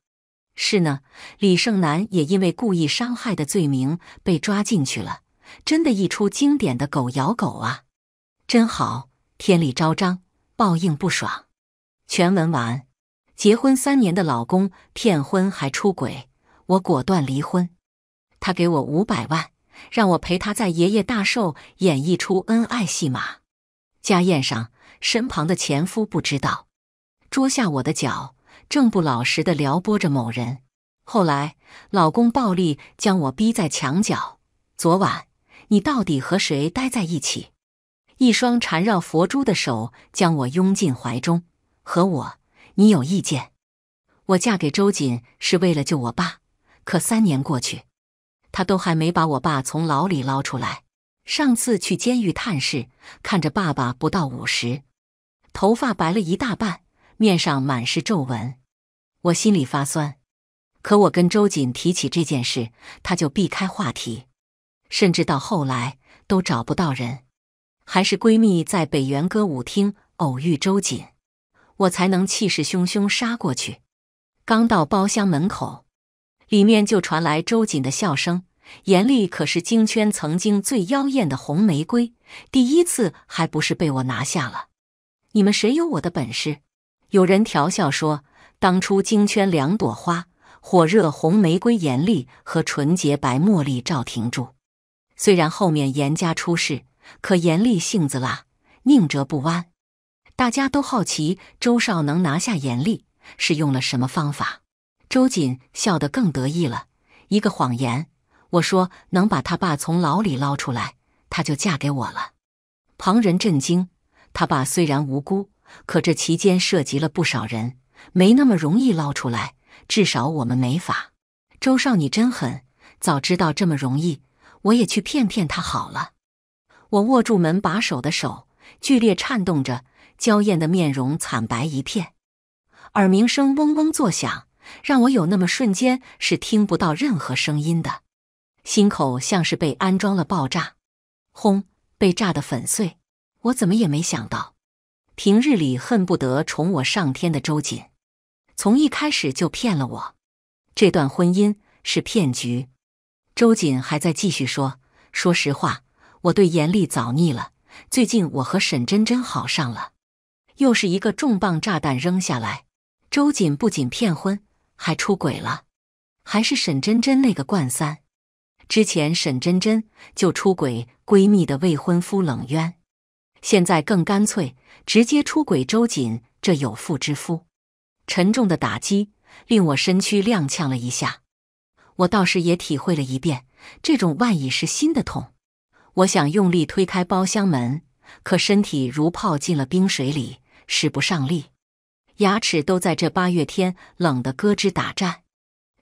是呢，李胜男也因为故意伤害的罪名被抓进去了，真的一出经典的狗咬狗啊，真好，天理昭彰，报应不爽。全文完。结婚三年的老公骗婚还出轨，我果断离婚。他给我五百万，让我陪他在爷爷大寿演绎出恩爱戏码。家宴上，身旁的前夫不知道，桌下我的脚正不老实的撩拨着某人。后来，老公暴力将我逼在墙角。昨晚，你到底和谁待在一起？一双缠绕佛珠的手将我拥进怀中，和我。你有意见？我嫁给周瑾是为了救我爸，可三年过去，他都还没把我爸从牢里捞出来。上次去监狱探视，看着爸爸不到五十，头发白了一大半，面上满是皱纹，我心里发酸。可我跟周瑾提起这件事，他就避开话题，甚至到后来都找不到人，还是闺蜜在北园歌舞厅偶遇周瑾，我才能气势汹汹杀过去。刚到包厢门口，里面就传来周瑾的笑声。严厉可是京圈曾经最妖艳的红玫瑰，第一次还不是被我拿下了？你们谁有我的本事？有人调笑说，当初京圈两朵花，火热红玫瑰严厉和纯洁白茉莉赵廷柱。虽然后面严家出事，可严厉性子辣，宁折不弯。大家都好奇周少能拿下严厉是用了什么方法？周瑾笑得更得意了。一个谎言，我说能把他爸从牢里捞出来，他就嫁给我了。旁人震惊，他爸虽然无辜，可这期间涉及了不少人，没那么容易捞出来。至少我们没法。周少，你真狠！早知道这么容易，我也去骗骗他好了。我握住门把手的手剧烈颤动着。娇艳的面容惨白一片，耳鸣声嗡嗡作响，让我有那么瞬间是听不到任何声音的。心口像是被安装了爆炸，轰，被炸得粉碎。我怎么也没想到，平日里恨不得宠我上天的周瑾，从一开始就骗了我。这段婚姻是骗局。周瑾还在继续说：“说实话，我对严厉早腻了。最近我和沈真真好上了。”又是一个重磅炸弹扔下来，周瑾不仅骗婚，还出轨了，还是沈真真那个惯三。之前沈真真就出轨闺蜜的未婚夫冷渊，现在更干脆直接出轨周瑾这有妇之夫。沉重的打击令我身躯踉跄了一下，我倒是也体会了一遍这种万一是心的痛。我想用力推开包厢门，可身体如泡进了冰水里。使不上力，牙齿都在这八月天冷得咯吱打颤。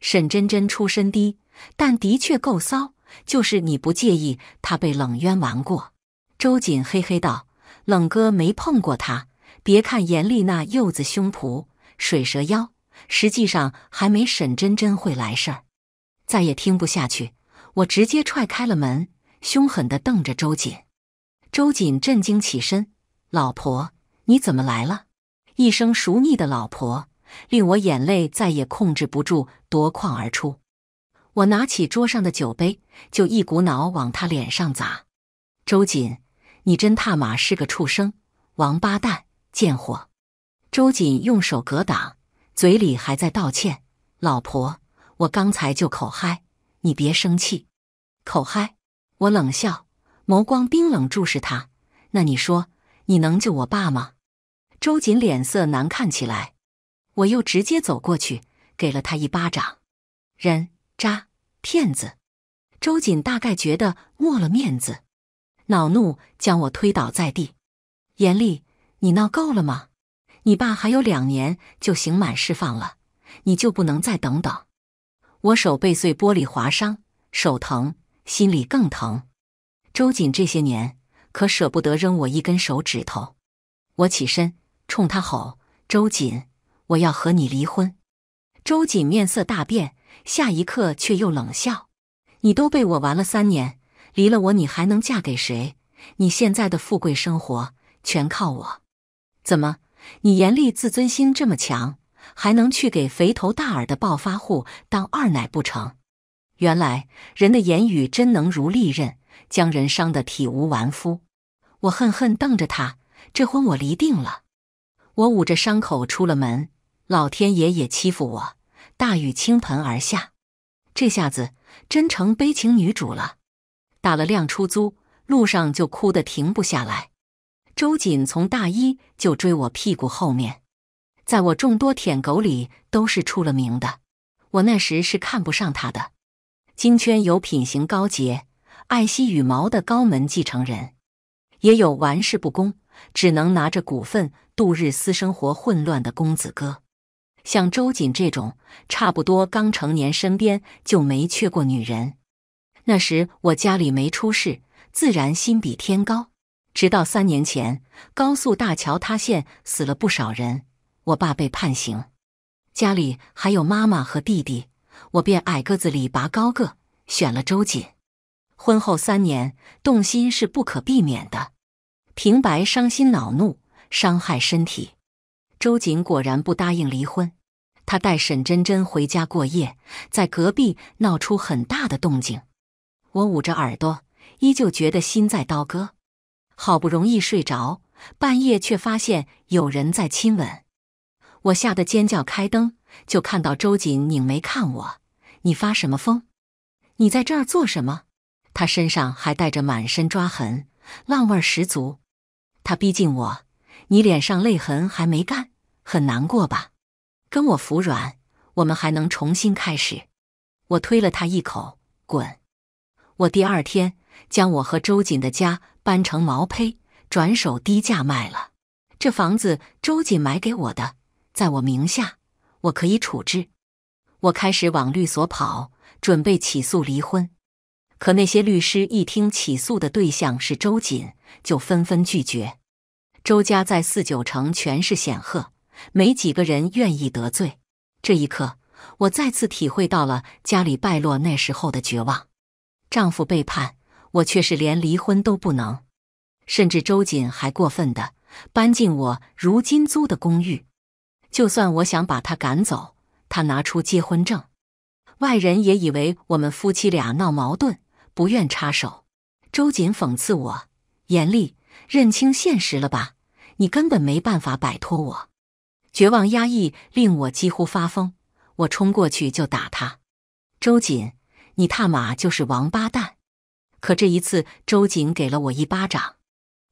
沈真真出身低，但的确够骚，就是你不介意她被冷渊玩过。周瑾嘿嘿道：“冷哥没碰过她。别看严厉那柚子胸脯水蛇腰，实际上还没沈真真会来事儿。”再也听不下去，我直接踹开了门，凶狠地瞪着周瑾。周瑾震惊起身：“老婆。”你怎么来了？一声熟腻的老婆，令我眼泪再也控制不住夺眶而出。我拿起桌上的酒杯，就一股脑往他脸上砸。周瑾，你真他马是个畜生，王八蛋，贱货！周瑾用手格挡，嘴里还在道歉：“老婆，我刚才就口嗨，你别生气。”口嗨？我冷笑，眸光冰冷注视他。那你说，你能救我爸吗？周瑾脸色难看起来，我又直接走过去，给了他一巴掌。人渣骗子！周瑾大概觉得没了面子，恼怒将我推倒在地。严丽，你闹够了吗？你爸还有两年就刑满释放了，你就不能再等等？我手被碎玻璃划伤，手疼，心里更疼。周瑾这些年可舍不得扔我一根手指头。我起身。冲他吼：“周瑾，我要和你离婚。”周瑾面色大变，下一刻却又冷笑：“你都被我玩了三年，离了我你还能嫁给谁？你现在的富贵生活全靠我。怎么，你严厉自尊心这么强，还能去给肥头大耳的暴发户当二奶不成？”原来人的言语真能如利刃，将人伤得体无完肤。我恨恨瞪着他：“这婚我离定了。”我捂着伤口出了门，老天爷也欺负我，大雨倾盆而下，这下子真成悲情女主了。打了辆出租，路上就哭得停不下来。周瑾从大一就追我屁股后面，在我众多舔狗里都是出了名的。我那时是看不上他的。金圈有品行高洁、爱惜羽毛的高门继承人，也有玩世不恭、只能拿着股份。度日私生活混乱的公子哥，像周瑾这种，差不多刚成年，身边就没缺过女人。那时我家里没出事，自然心比天高。直到三年前高速大桥塌陷，死了不少人，我爸被判刑，家里还有妈妈和弟弟，我便矮个子里拔高个，选了周瑾。婚后三年，动心是不可避免的，平白伤心恼怒。伤害身体，周瑾果然不答应离婚。他带沈真真回家过夜，在隔壁闹出很大的动静。我捂着耳朵，依旧觉得心在刀割。好不容易睡着，半夜却发现有人在亲吻。我吓得尖叫，开灯就看到周瑾拧眉看我：“你发什么疯？你在这儿做什么？”他身上还带着满身抓痕，浪味十足。他逼近我。你脸上泪痕还没干，很难过吧？跟我服软，我们还能重新开始。我推了他一口，滚！我第二天将我和周瑾的家搬成毛坯，转手低价卖了。这房子周瑾买给我的，在我名下，我可以处置。我开始往律所跑，准备起诉离婚。可那些律师一听起诉的对象是周瑾，就纷纷拒绝。周家在四九城权势显赫，没几个人愿意得罪。这一刻，我再次体会到了家里败落那时候的绝望。丈夫背叛我，却是连离婚都不能。甚至周瑾还过分的搬进我如今租的公寓，就算我想把他赶走，他拿出结婚证，外人也以为我们夫妻俩闹矛盾，不愿插手。周瑾讽刺我，严厉。认清现实了吧，你根本没办法摆脱我。绝望压抑令我几乎发疯，我冲过去就打他。周瑾，你踏马就是王八蛋！可这一次，周瑾给了我一巴掌。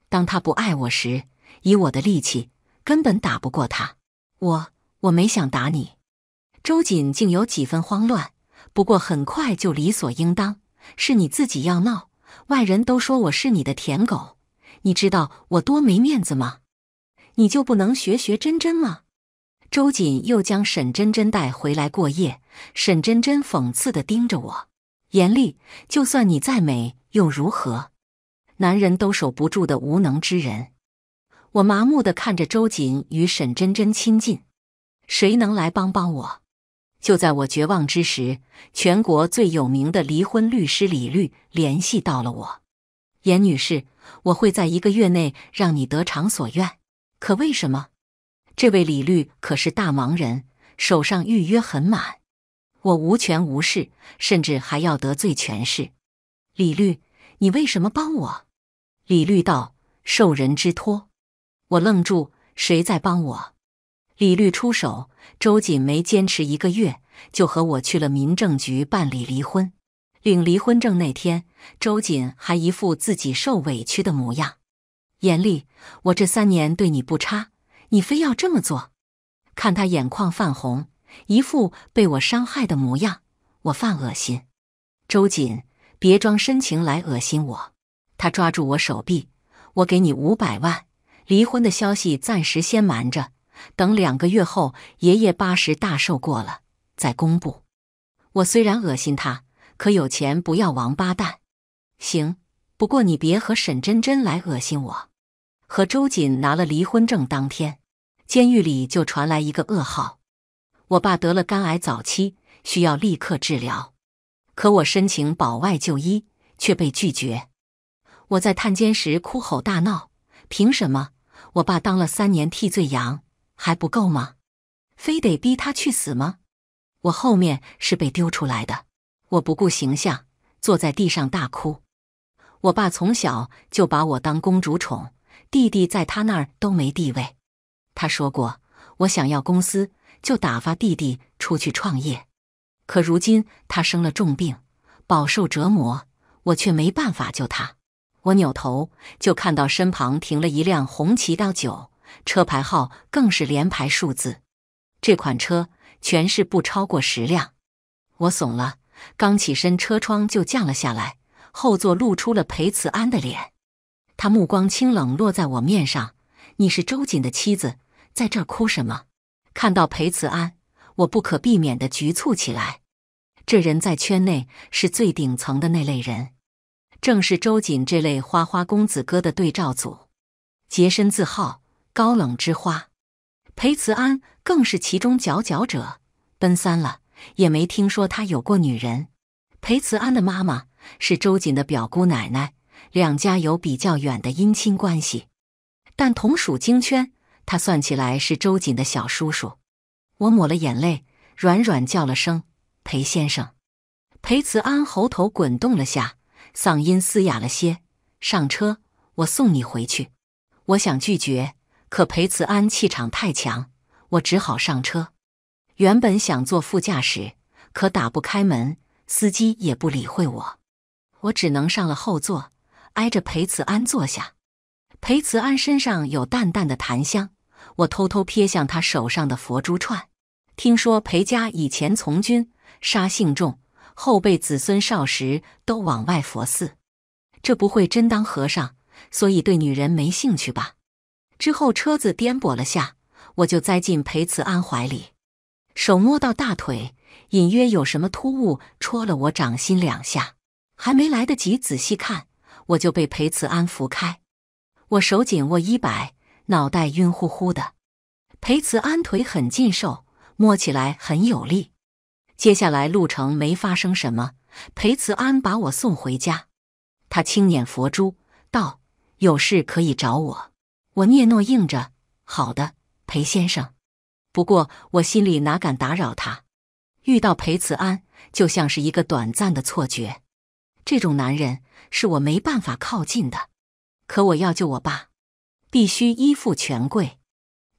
当他不爱我时，以我的力气根本打不过他。我我没想打你，周瑾竟有几分慌乱，不过很快就理所应当。是你自己要闹，外人都说我是你的舔狗。你知道我多没面子吗？你就不能学学真真吗？周瑾又将沈真真带回来过夜。沈真真讽刺的盯着我，严厉：“就算你再美又如何？男人都守不住的无能之人。”我麻木的看着周瑾与沈真真亲近。谁能来帮帮我？就在我绝望之时，全国最有名的离婚律师李律联系到了我。严女士，我会在一个月内让你得偿所愿。可为什么？这位李律可是大忙人，手上预约很满。我无权无势，甚至还要得罪权势。李律，你为什么帮我？李律道：“受人之托。”我愣住，谁在帮我？李律出手，周锦梅坚持一个月，就和我去了民政局办理离婚。领离婚证那天，周瑾还一副自己受委屈的模样。严厉，我这三年对你不差，你非要这么做？看他眼眶泛红，一副被我伤害的模样，我犯恶心。周瑾，别装深情来恶心我。他抓住我手臂，我给你五百万，离婚的消息暂时先瞒着，等两个月后爷爷八十大寿过了再公布。我虽然恶心他。可有钱不要王八蛋，行。不过你别和沈真真来恶心我。和周瑾拿了离婚证当天，监狱里就传来一个噩耗：我爸得了肝癌早期，需要立刻治疗。可我申请保外就医却被拒绝。我在探监时哭吼大闹，凭什么？我爸当了三年替罪羊还不够吗？非得逼他去死吗？我后面是被丢出来的。我不顾形象，坐在地上大哭。我爸从小就把我当公主宠，弟弟在他那儿都没地位。他说过，我想要公司，就打发弟弟出去创业。可如今他生了重病，饱受折磨，我却没办法救他。我扭头就看到身旁停了一辆红旗到9车牌号更是连排数字。这款车全市不超过十辆。我怂了。刚起身，车窗就降了下来，后座露出了裴慈安的脸。他目光清冷，落在我面上。你是周瑾的妻子，在这儿哭什么？看到裴慈安，我不可避免的局促起来。这人在圈内是最顶层的那类人，正是周瑾这类花花公子哥的对照组，洁身自好、高冷之花。裴慈安更是其中佼佼者，奔三了。也没听说他有过女人。裴慈安的妈妈是周瑾的表姑奶奶，两家有比较远的姻亲关系，但同属京圈，他算起来是周瑾的小叔叔。我抹了眼泪，软软叫了声“裴先生”。裴慈安喉头滚动了下，嗓音嘶哑了些。上车，我送你回去。我想拒绝，可裴慈安气场太强，我只好上车。原本想坐副驾驶，可打不开门，司机也不理会我，我只能上了后座，挨着裴慈安坐下。裴慈安身上有淡淡的檀香，我偷偷瞥向他手上的佛珠串。听说裴家以前从军，杀性重，后辈子孙少时都往外佛寺，这不会真当和尚，所以对女人没兴趣吧？之后车子颠簸了下，我就栽进裴慈安怀里。手摸到大腿，隐约有什么突兀戳了我掌心两下，还没来得及仔细看，我就被裴慈安扶开。我手紧握衣摆，脑袋晕乎乎的。裴慈安腿很劲瘦，摸起来很有力。接下来路程没发生什么，裴慈安把我送回家。他轻捻佛珠，道：“有事可以找我。”我嗫嚅应着：“好的，裴先生。”不过我心里哪敢打扰他？遇到裴慈安就像是一个短暂的错觉，这种男人是我没办法靠近的。可我要救我爸，必须依附权贵。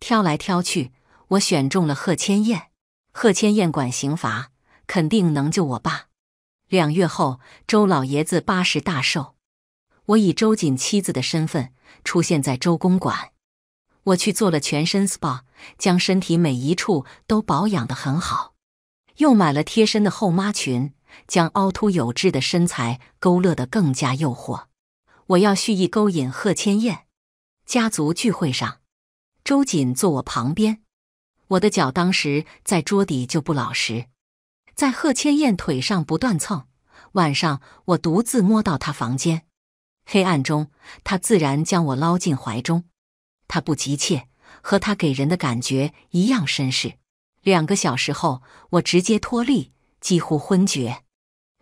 挑来挑去，我选中了贺千燕。贺千燕管刑罚，肯定能救我爸。两月后，周老爷子八十大寿，我以周瑾妻子的身份出现在周公馆。我去做了全身 SPA，将身体每一处都保养得很好。又买了贴身的后妈裙，将凹凸有致的身材勾勒得更加诱惑。我要蓄意勾引贺千燕。家族聚会上，周瑾坐我旁边，我的脚当时在桌底就不老实，在贺千燕腿上不断蹭。晚上我独自摸到她房间，黑暗中她自然将我捞进怀中。他不急切，和他给人的感觉一样绅士。两个小时后，我直接脱力，几乎昏厥。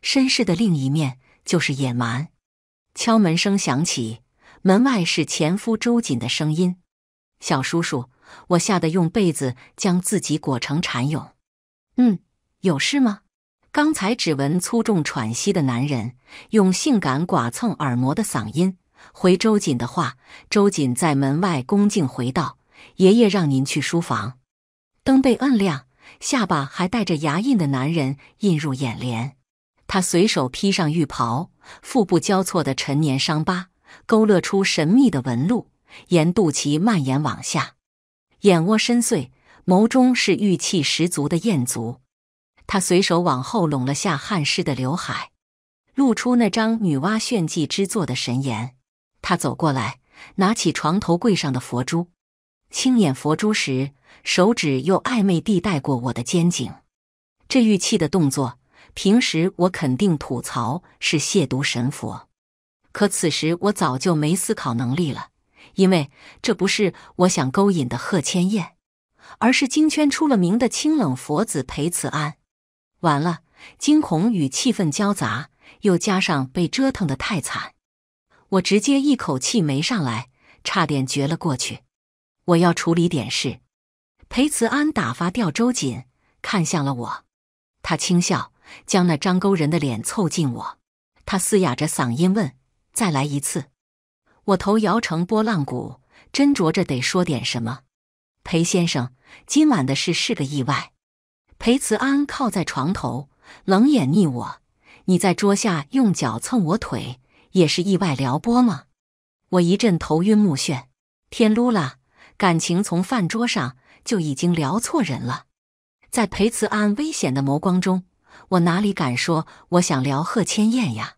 绅士的另一面就是野蛮。敲门声响起，门外是前夫周瑾的声音：“小叔叔。”我吓得用被子将自己裹成蚕蛹。“嗯，有事吗？”刚才指纹粗重喘息的男人用性感剐蹭耳膜的嗓音。回周瑾的话，周瑾在门外恭敬回道：“爷爷让您去书房。”灯被摁亮，下巴还带着牙印的男人映入眼帘。他随手披上浴袍，腹部交错的陈年伤疤勾勒出神秘的纹路，沿肚脐蔓延往下，眼窝深邃，眸中是玉气十足的艳足。他随手往后拢了下汗湿的刘海，露出那张女娲炫技之作的神颜。他走过来，拿起床头柜上的佛珠，轻捻佛珠时，手指又暧昧地带过我的肩颈。这玉器的动作，平时我肯定吐槽是亵渎神佛，可此时我早就没思考能力了，因为这不是我想勾引的贺千燕，而是京圈出了名的清冷佛子裴慈安。完了，惊恐与气愤交杂，又加上被折腾的太惨。我直接一口气没上来，差点绝了过去。我要处理点事。裴慈安打发掉周瑾，看向了我。他轻笑，将那张勾人的脸凑近我。他嘶哑着嗓音问：“再来一次？”我头摇成波浪鼓，斟酌着得说点什么。裴先生，今晚的事是个意外。裴慈安靠在床头，冷眼睨我：“你在桌下用脚蹭我腿？”也是意外撩拨吗？我一阵头晕目眩，天撸了！感情从饭桌上就已经聊错人了。在裴慈安危险的眸光中，我哪里敢说我想聊贺千燕呀？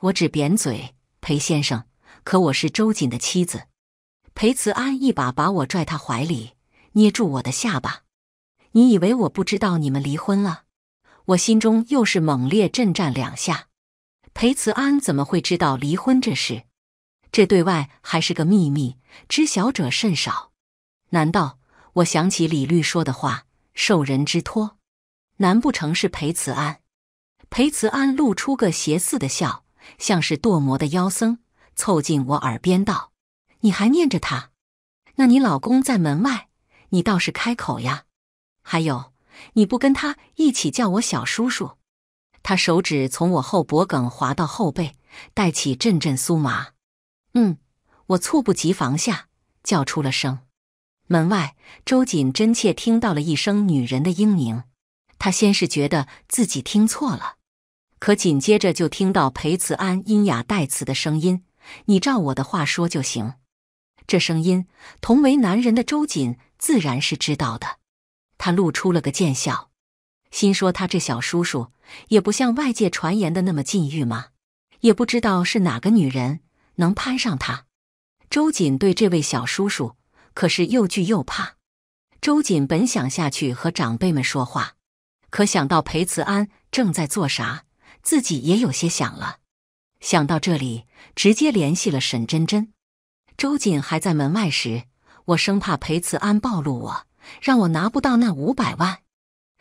我只扁嘴，裴先生，可我是周瑾的妻子。裴慈安一把把我拽他怀里，捏住我的下巴。你以为我不知道你们离婚了？我心中又是猛烈震颤两下。裴慈安怎么会知道离婚这事？这对外还是个秘密，知晓者甚少。难道我想起李律说的话，受人之托？难不成是裴慈安？裴慈安露出个邪似的笑，像是堕魔的妖僧，凑近我耳边道：“你还念着他？那你老公在门外，你倒是开口呀！还有，你不跟他一起叫我小叔叔？”他手指从我后脖梗滑到后背，带起阵阵酥麻。嗯，我猝不及防下叫出了声。门外，周瑾真切听到了一声女人的英咛。他先是觉得自己听错了，可紧接着就听到裴慈安阴哑带刺的声音：“你照我的话说就行。”这声音，同为男人的周瑾自然是知道的。他露出了个贱笑。心说他这小叔叔也不像外界传言的那么禁欲吗？也不知道是哪个女人能攀上他。周瑾对这位小叔叔可是又惧又怕。周瑾本想下去和长辈们说话，可想到裴慈安正在做啥，自己也有些想了。想到这里，直接联系了沈真真。周瑾还在门外时，我生怕裴慈安暴露我，让我拿不到那五百万。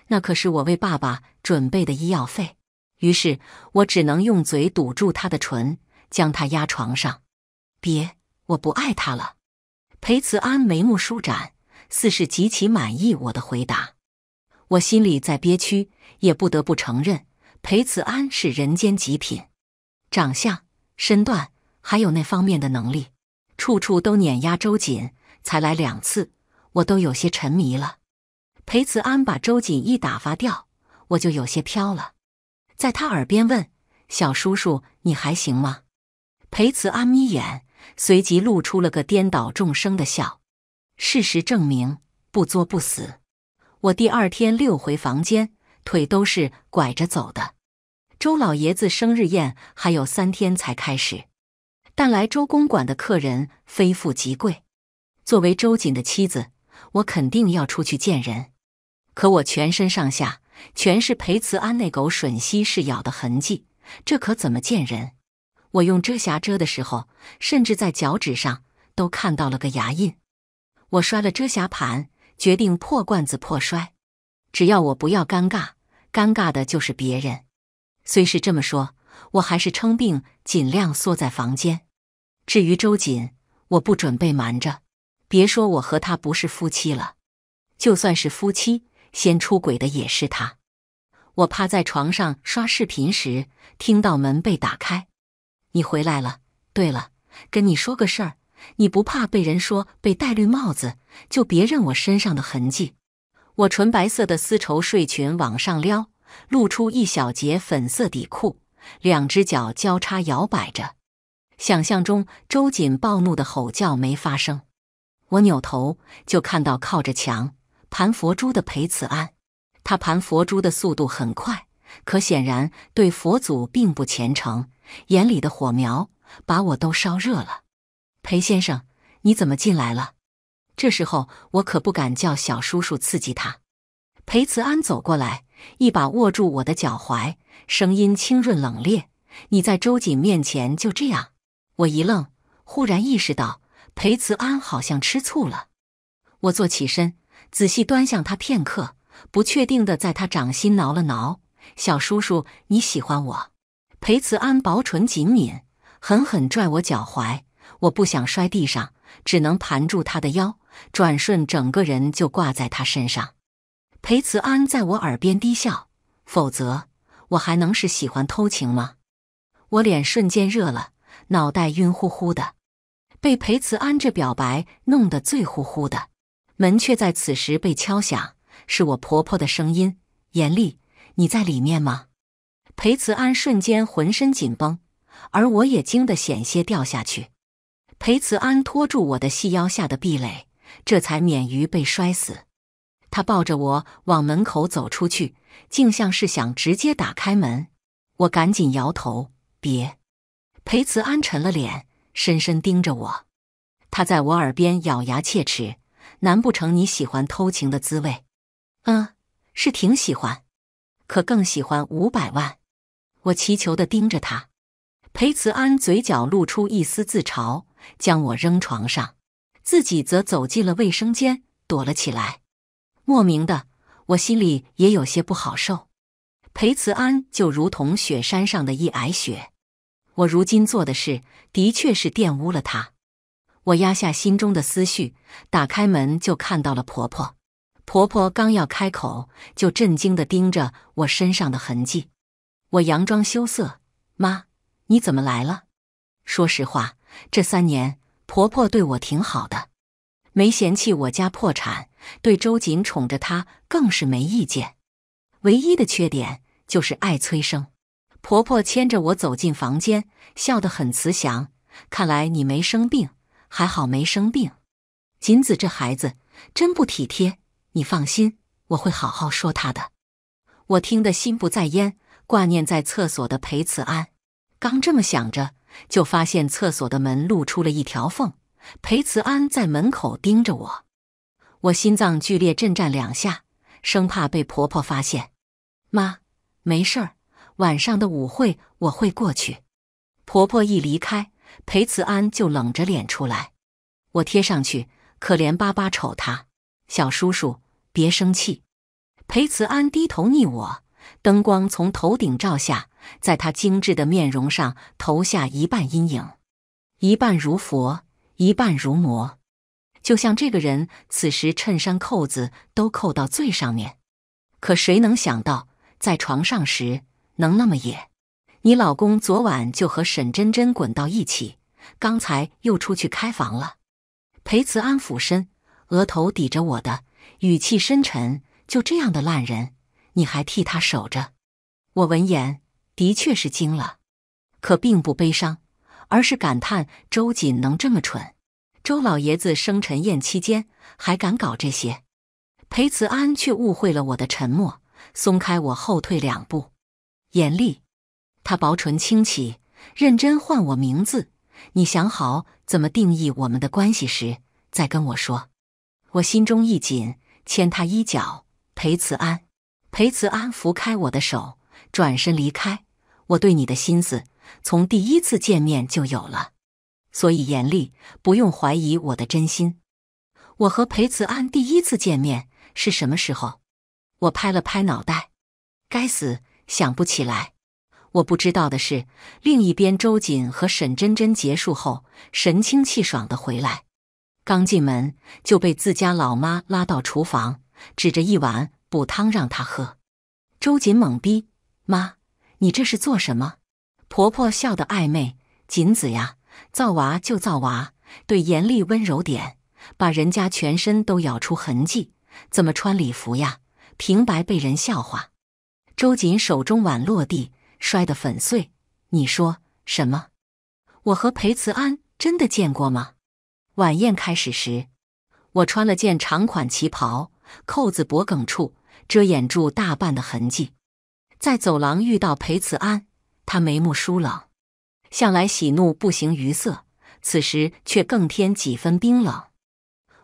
那可是我为爸爸准备的医药费，于是我只能用嘴堵住他的唇，将他压床上。别，我不爱他了。裴慈安眉目舒展，似是极其满意我的回答。我心里在憋屈，也不得不承认，裴慈安是人间极品，长相、身段，还有那方面的能力，处处都碾压周瑾。才来两次，我都有些沉迷了。裴慈安把周瑾一打发掉，我就有些飘了，在他耳边问：“小叔叔，你还行吗？”裴慈安眯眼，随即露出了个颠倒众生的笑。事实证明，不作不死。我第二天溜回房间，腿都是拐着走的。周老爷子生日宴还有三天才开始，但来周公馆的客人非富即贵。作为周瑾的妻子，我肯定要出去见人。可我全身上下全是裴慈安那狗吮吸式咬的痕迹，这可怎么见人？我用遮瑕遮的时候，甚至在脚趾上都看到了个牙印。我摔了遮瑕盘，决定破罐子破摔。只要我不要尴尬，尴尬的就是别人。虽是这么说，我还是称病，尽量缩在房间。至于周瑾，我不准备瞒着。别说我和他不是夫妻了，就算是夫妻。先出轨的也是他。我趴在床上刷视频时，听到门被打开，“你回来了。”对了，跟你说个事儿，你不怕被人说被戴绿帽子，就别认我身上的痕迹。我纯白色的丝绸睡裙往上撩，露出一小截粉色底裤，两只脚交叉摇摆着。想象中周瑾暴怒的吼叫没发生，我扭头就看到靠着墙。盘佛珠的裴慈安，他盘佛珠的速度很快，可显然对佛祖并不虔诚，眼里的火苗把我都烧热了。裴先生，你怎么进来了？这时候我可不敢叫小叔叔刺激他。裴慈安走过来，一把握住我的脚踝，声音清润冷冽：“你在周瑾面前就这样。”我一愣，忽然意识到裴慈安好像吃醋了。我坐起身。仔细端详他片刻，不确定地在他掌心挠了挠。小叔叔，你喜欢我？裴慈安薄唇紧抿，狠狠拽我脚踝。我不想摔地上，只能盘住他的腰。转瞬，整个人就挂在他身上。裴慈安在我耳边低笑：“否则，我还能是喜欢偷情吗？”我脸瞬间热了，脑袋晕乎乎的，被裴慈安这表白弄得醉乎乎的。门却在此时被敲响，是我婆婆的声音：“严丽，你在里面吗？”裴慈安瞬间浑身紧绷，而我也惊得险些掉下去。裴慈安拖住我的细腰下的壁垒，这才免于被摔死。他抱着我往门口走出去，竟像是想直接打开门。我赶紧摇头：“别。”裴慈安沉了脸，深深盯着我，他在我耳边咬牙切齿。难不成你喜欢偷情的滋味？嗯，是挺喜欢，可更喜欢五百万。我祈求的盯着他，裴慈安嘴角露出一丝自嘲，将我扔床上，自己则走进了卫生间躲了起来。莫名的，我心里也有些不好受。裴慈安就如同雪山上的一矮雪，我如今做的事的确是玷污了他。我压下心中的思绪，打开门就看到了婆婆。婆婆刚要开口，就震惊的盯着我身上的痕迹。我佯装羞涩：“妈，你怎么来了？”说实话，这三年婆婆对我挺好的，没嫌弃我家破产，对周瑾宠着她更是没意见。唯一的缺点就是爱催生。婆婆牵着我走进房间，笑得很慈祥。看来你没生病。还好没生病，锦子这孩子真不体贴。你放心，我会好好说他的。我听得心不在焉，挂念在厕所的裴慈安。刚这么想着，就发现厕所的门露出了一条缝，裴慈安在门口盯着我。我心脏剧烈震颤两下，生怕被婆婆发现。妈，没事儿，晚上的舞会我会过去。婆婆一离开。裴慈安就冷着脸出来，我贴上去，可怜巴巴瞅他，小叔叔别生气。裴慈安低头睨我，灯光从头顶照下，在他精致的面容上投下一半阴影，一半如佛，一半如魔。就像这个人，此时衬衫扣子都扣到最上面，可谁能想到，在床上时能那么野？你老公昨晚就和沈真真滚到一起。刚才又出去开房了。裴慈安俯身，额头抵着我的，语气深沉：“就这样的烂人，你还替他守着？”我闻言的确是惊了，可并不悲伤，而是感叹：“周瑾能这么蠢？周老爷子生辰宴期间还敢搞这些？”裴慈安却误会了我的沉默，松开我后退两步，严厉。他薄唇轻启，认真唤我名字。你想好怎么定义我们的关系时，再跟我说。我心中一紧，牵他衣角。裴慈安，裴慈安拂开我的手，转身离开。我对你的心思，从第一次见面就有了，所以严厉不用怀疑我的真心。我和裴慈安第一次见面是什么时候？我拍了拍脑袋，该死，想不起来。我不知道的是，另一边周瑾和沈真真结束后神清气爽的回来，刚进门就被自家老妈拉到厨房，指着一碗补汤让她喝。周瑾懵逼：“妈，你这是做什么？”婆婆笑得暧昧：“锦子呀，造娃就造娃，对严厉温柔点，把人家全身都咬出痕迹，怎么穿礼服呀？平白被人笑话。”周瑾手中碗落地。摔得粉碎。你说什么？我和裴慈安真的见过吗？晚宴开始时，我穿了件长款旗袍，扣子、脖梗处遮掩住大半的痕迹。在走廊遇到裴慈安，他眉目疏冷，向来喜怒不形于色，此时却更添几分冰冷。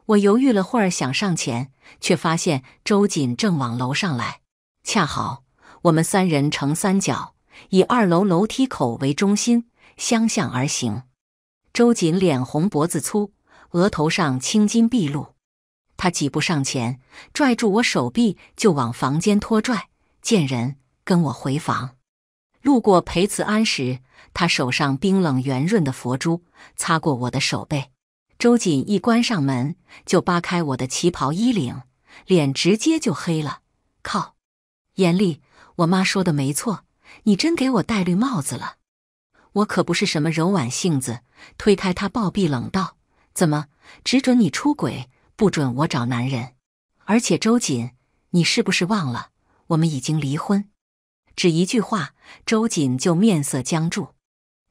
我犹豫了会儿，想上前，却发现周瑾正往楼上来，恰好我们三人成三角。以二楼楼梯口为中心，相向而行。周瑾脸红脖子粗，额头上青筋毕露。他几步上前，拽住我手臂就往房间拖拽。见人，跟我回房。路过裴慈安时，他手上冰冷圆润的佛珠擦过我的手背。周瑾一关上门，就扒开我的旗袍衣领，脸直接就黑了。靠！严厉，我妈说的没错。你真给我戴绿帽子了！我可不是什么柔婉性子，推开他，暴毙冷道：“怎么，只准你出轨，不准我找男人？而且周瑾，你是不是忘了我们已经离婚？”只一句话，周瑾就面色僵住。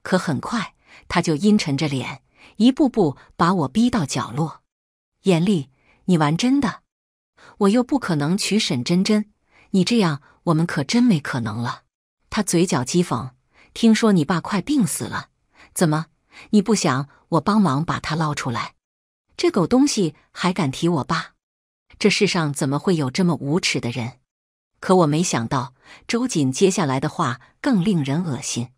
可很快，他就阴沉着脸，一步步把我逼到角落。严丽，你玩真的？我又不可能娶沈真真，你这样，我们可真没可能了。他嘴角讥讽：“听说你爸快病死了，怎么你不想我帮忙把他捞出来？这狗东西还敢提我爸！这世上怎么会有这么无耻的人？可我没想到，周瑾接下来的话更令人恶心。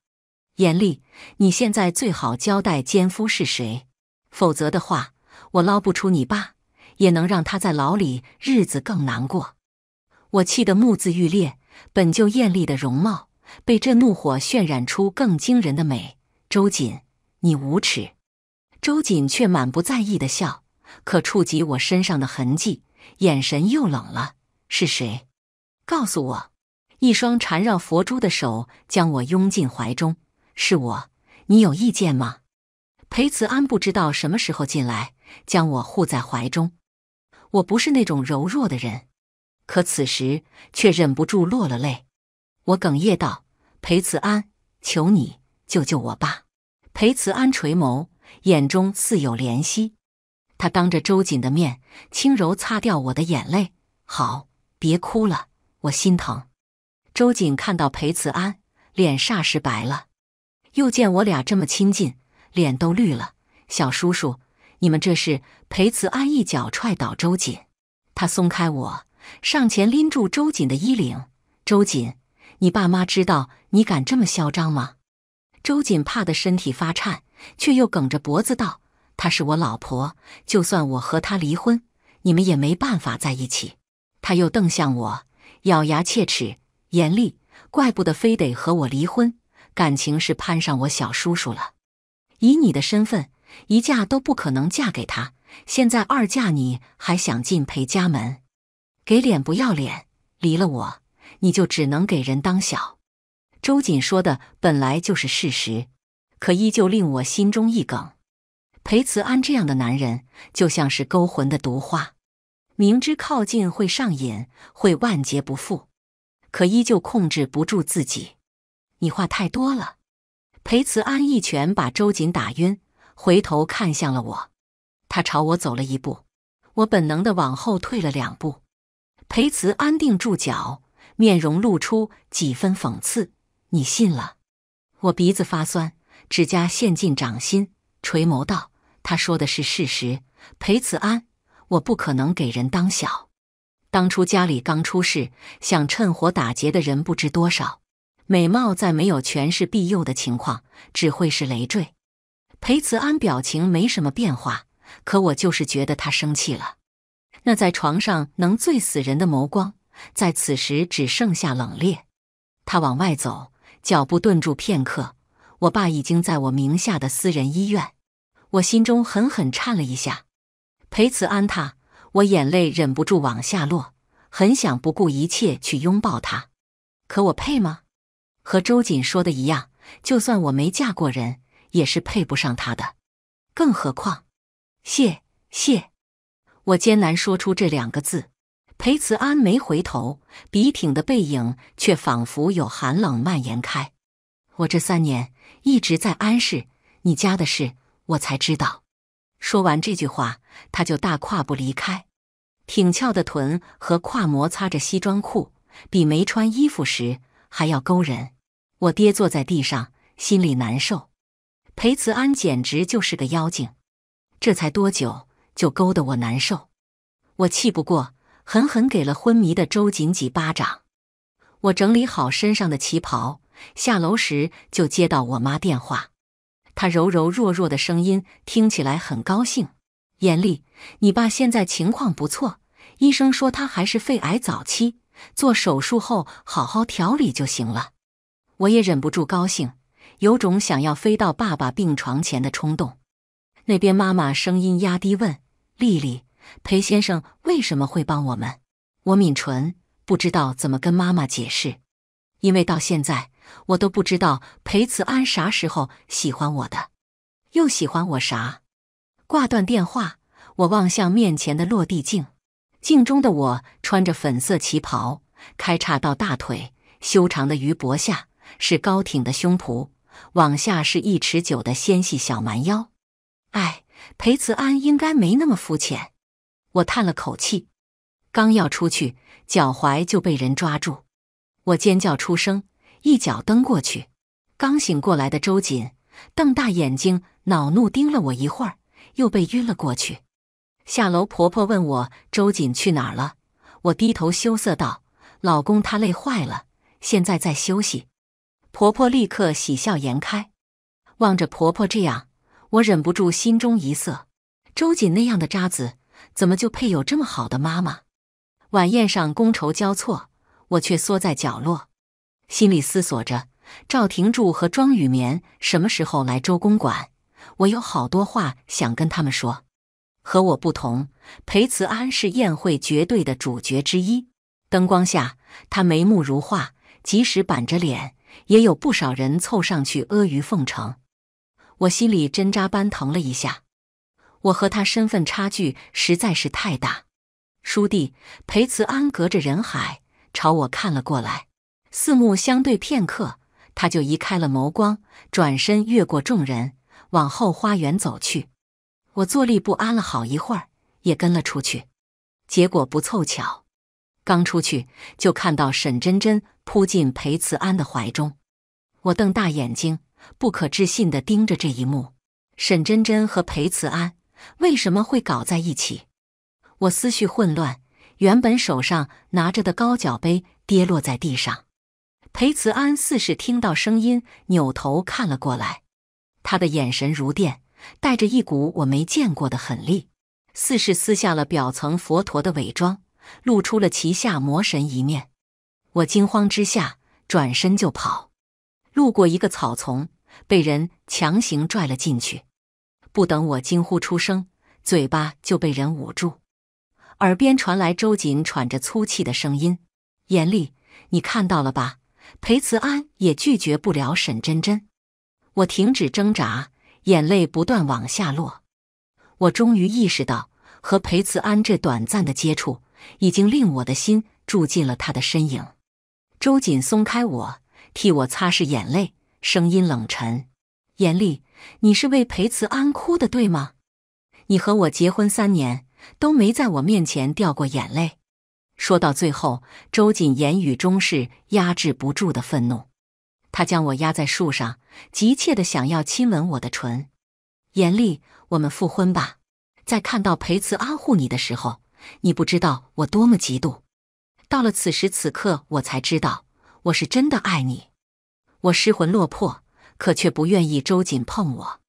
严丽，你现在最好交代奸夫是谁，否则的话，我捞不出你爸，也能让他在牢里日子更难过。”我气得目眦欲裂，本就艳丽的容貌。被这怒火渲染出更惊人的美，周瑾，你无耻！周瑾却满不在意的笑，可触及我身上的痕迹，眼神又冷了。是谁？告诉我！一双缠绕佛珠的手将我拥进怀中，是我。你有意见吗？裴慈安不知道什么时候进来，将我护在怀中。我不是那种柔弱的人，可此时却忍不住落了泪。我哽咽道。裴慈安，求你救救我爸！裴慈安垂眸，眼中似有怜惜。他当着周瑾的面，轻柔擦掉我的眼泪。好，别哭了，我心疼。周瑾看到裴慈安，脸霎时白了，又见我俩这么亲近，脸都绿了。小叔叔，你们这是……裴慈安一脚踹倒周瑾，他松开我，上前拎住周瑾的衣领。周瑾，你爸妈知道你敢这么嚣张吗？周瑾怕的身体发颤，却又梗着脖子道：“她是我老婆，就算我和她离婚，你们也没办法在一起。”他又瞪向我，咬牙切齿，严厉：“怪不得非得和我离婚，感情是攀上我小叔叔了。以你的身份，一嫁都不可能嫁给他，现在二嫁你还想进裴家门？给脸不要脸，离了我！”你就只能给人当小。周瑾说的本来就是事实，可依旧令我心中一梗。裴慈安这样的男人就像是勾魂的毒花，明知靠近会上瘾，会万劫不复，可依旧控制不住自己。你话太多了。裴慈安一拳把周瑾打晕，回头看向了我。他朝我走了一步，我本能的往后退了两步。裴慈安定住脚。面容露出几分讽刺，你信了？我鼻子发酸，指甲陷进掌心，垂眸道：“他说的是事实。”裴慈安，我不可能给人当小。当初家里刚出事，想趁火打劫的人不知多少。美貌在没有权势庇佑的情况，只会是累赘。裴慈安表情没什么变化，可我就是觉得他生气了。那在床上能醉死人的眸光。在此时只剩下冷冽。他往外走，脚步顿住片刻。我爸已经在我名下的私人医院。我心中狠狠颤了一下。裴慈安，他，我眼泪忍不住往下落，很想不顾一切去拥抱他，可我配吗？和周瑾说的一样，就算我没嫁过人，也是配不上他的。更何况，谢谢，我艰难说出这两个字。裴慈安没回头，笔挺的背影却仿佛有寒冷蔓延开。我这三年一直在安氏，你家的事我才知道。说完这句话，他就大跨步离开，挺翘的臀和胯摩擦着西装裤，比没穿衣服时还要勾人。我爹坐在地上，心里难受。裴慈安简直就是个妖精，这才多久就勾得我难受，我气不过。狠狠给了昏迷的周瑾几巴掌，我整理好身上的旗袍下楼时就接到我妈电话，她柔柔弱弱的声音听起来很高兴：“严丽，你爸现在情况不错，医生说他还是肺癌早期，做手术后好好调理就行了。”我也忍不住高兴，有种想要飞到爸爸病床前的冲动。那边妈妈声音压低问：“丽丽？”裴先生为什么会帮我们？我抿唇，不知道怎么跟妈妈解释。因为到现在，我都不知道裴慈安啥时候喜欢我的，又喜欢我啥。挂断电话，我望向面前的落地镜，镜中的我穿着粉色旗袍，开叉到大腿，修长的鱼脖下是高挺的胸脯，往下是一尺九的纤细小蛮腰。哎，裴慈安应该没那么肤浅。我叹了口气，刚要出去，脚踝就被人抓住，我尖叫出声，一脚蹬过去。刚醒过来的周瑾瞪大眼睛，恼怒盯了我一会儿，又被晕了过去。下楼，婆婆问我周瑾去哪儿了，我低头羞涩道：“老公，他累坏了，现在在休息。”婆婆立刻喜笑颜开，望着婆婆这样，我忍不住心中一涩。周瑾那样的渣子。怎么就配有这么好的妈妈？晚宴上觥筹交错，我却缩在角落，心里思索着：赵廷柱和庄雨眠什么时候来周公馆？我有好多话想跟他们说。和我不同，裴慈安是宴会绝对的主角之一。灯光下，他眉目如画，即使板着脸，也有不少人凑上去阿谀奉承。我心里针扎般疼了一下。我和他身份差距实在是太大，叔弟裴慈安隔着人海朝我看了过来，四目相对片刻，他就移开了眸光，转身越过众人往后花园走去。我坐立不安了好一会儿，也跟了出去。结果不凑巧，刚出去就看到沈真真扑进裴慈安的怀中，我瞪大眼睛，不可置信地盯着这一幕。沈真真和裴慈安。为什么会搞在一起？我思绪混乱，原本手上拿着的高脚杯跌落在地上。裴慈安似是听到声音，扭头看了过来，他的眼神如电，带着一股我没见过的狠戾，似是撕下了表层佛陀的伪装，露出了旗下魔神一面。我惊慌之下转身就跑，路过一个草丛，被人强行拽了进去。不等我惊呼出声，嘴巴就被人捂住，耳边传来周瑾喘着粗气的声音：“严厉，你看到了吧？裴慈安也拒绝不了沈真真。”我停止挣扎，眼泪不断往下落。我终于意识到，和裴慈安这短暂的接触，已经令我的心住进了他的身影。周瑾松开我，替我擦拭眼泪，声音冷沉：“严厉。”你是为裴慈安哭的，对吗？你和我结婚三年，都没在我面前掉过眼泪。说到最后，周瑾言语中是压制不住的愤怒。他将我压在树上，急切的想要亲吻我的唇。严厉，我们复婚吧！在看到裴慈安护你的时候，你不知道我多么嫉妒。到了此时此刻，我才知道我是真的爱你。我失魂落魄。可却不愿意周瑾碰我，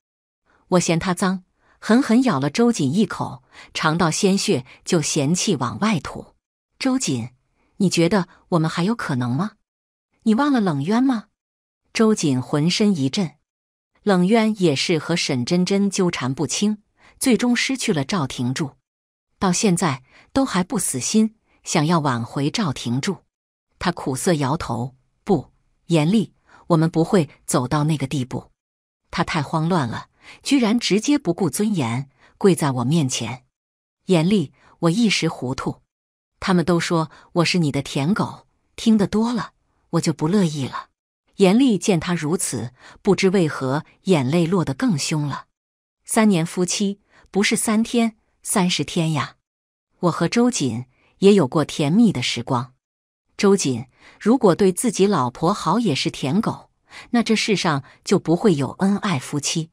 我嫌他脏，狠狠咬了周瑾一口，尝到鲜血就嫌弃往外吐。周瑾，你觉得我们还有可能吗？你忘了冷渊吗？周瑾浑身一震，冷渊也是和沈真真纠缠不清，最终失去了赵廷柱，到现在都还不死心，想要挽回赵廷柱。他苦涩摇头，不，严厉。我们不会走到那个地步，他太慌乱了，居然直接不顾尊严跪在我面前。严厉，我一时糊涂，他们都说我是你的舔狗，听得多了，我就不乐意了。严厉见他如此，不知为何眼泪落得更凶了。三年夫妻不是三天、三十天呀，我和周瑾也有过甜蜜的时光，周瑾。如果对自己老婆好也是舔狗，那这世上就不会有恩爱夫妻。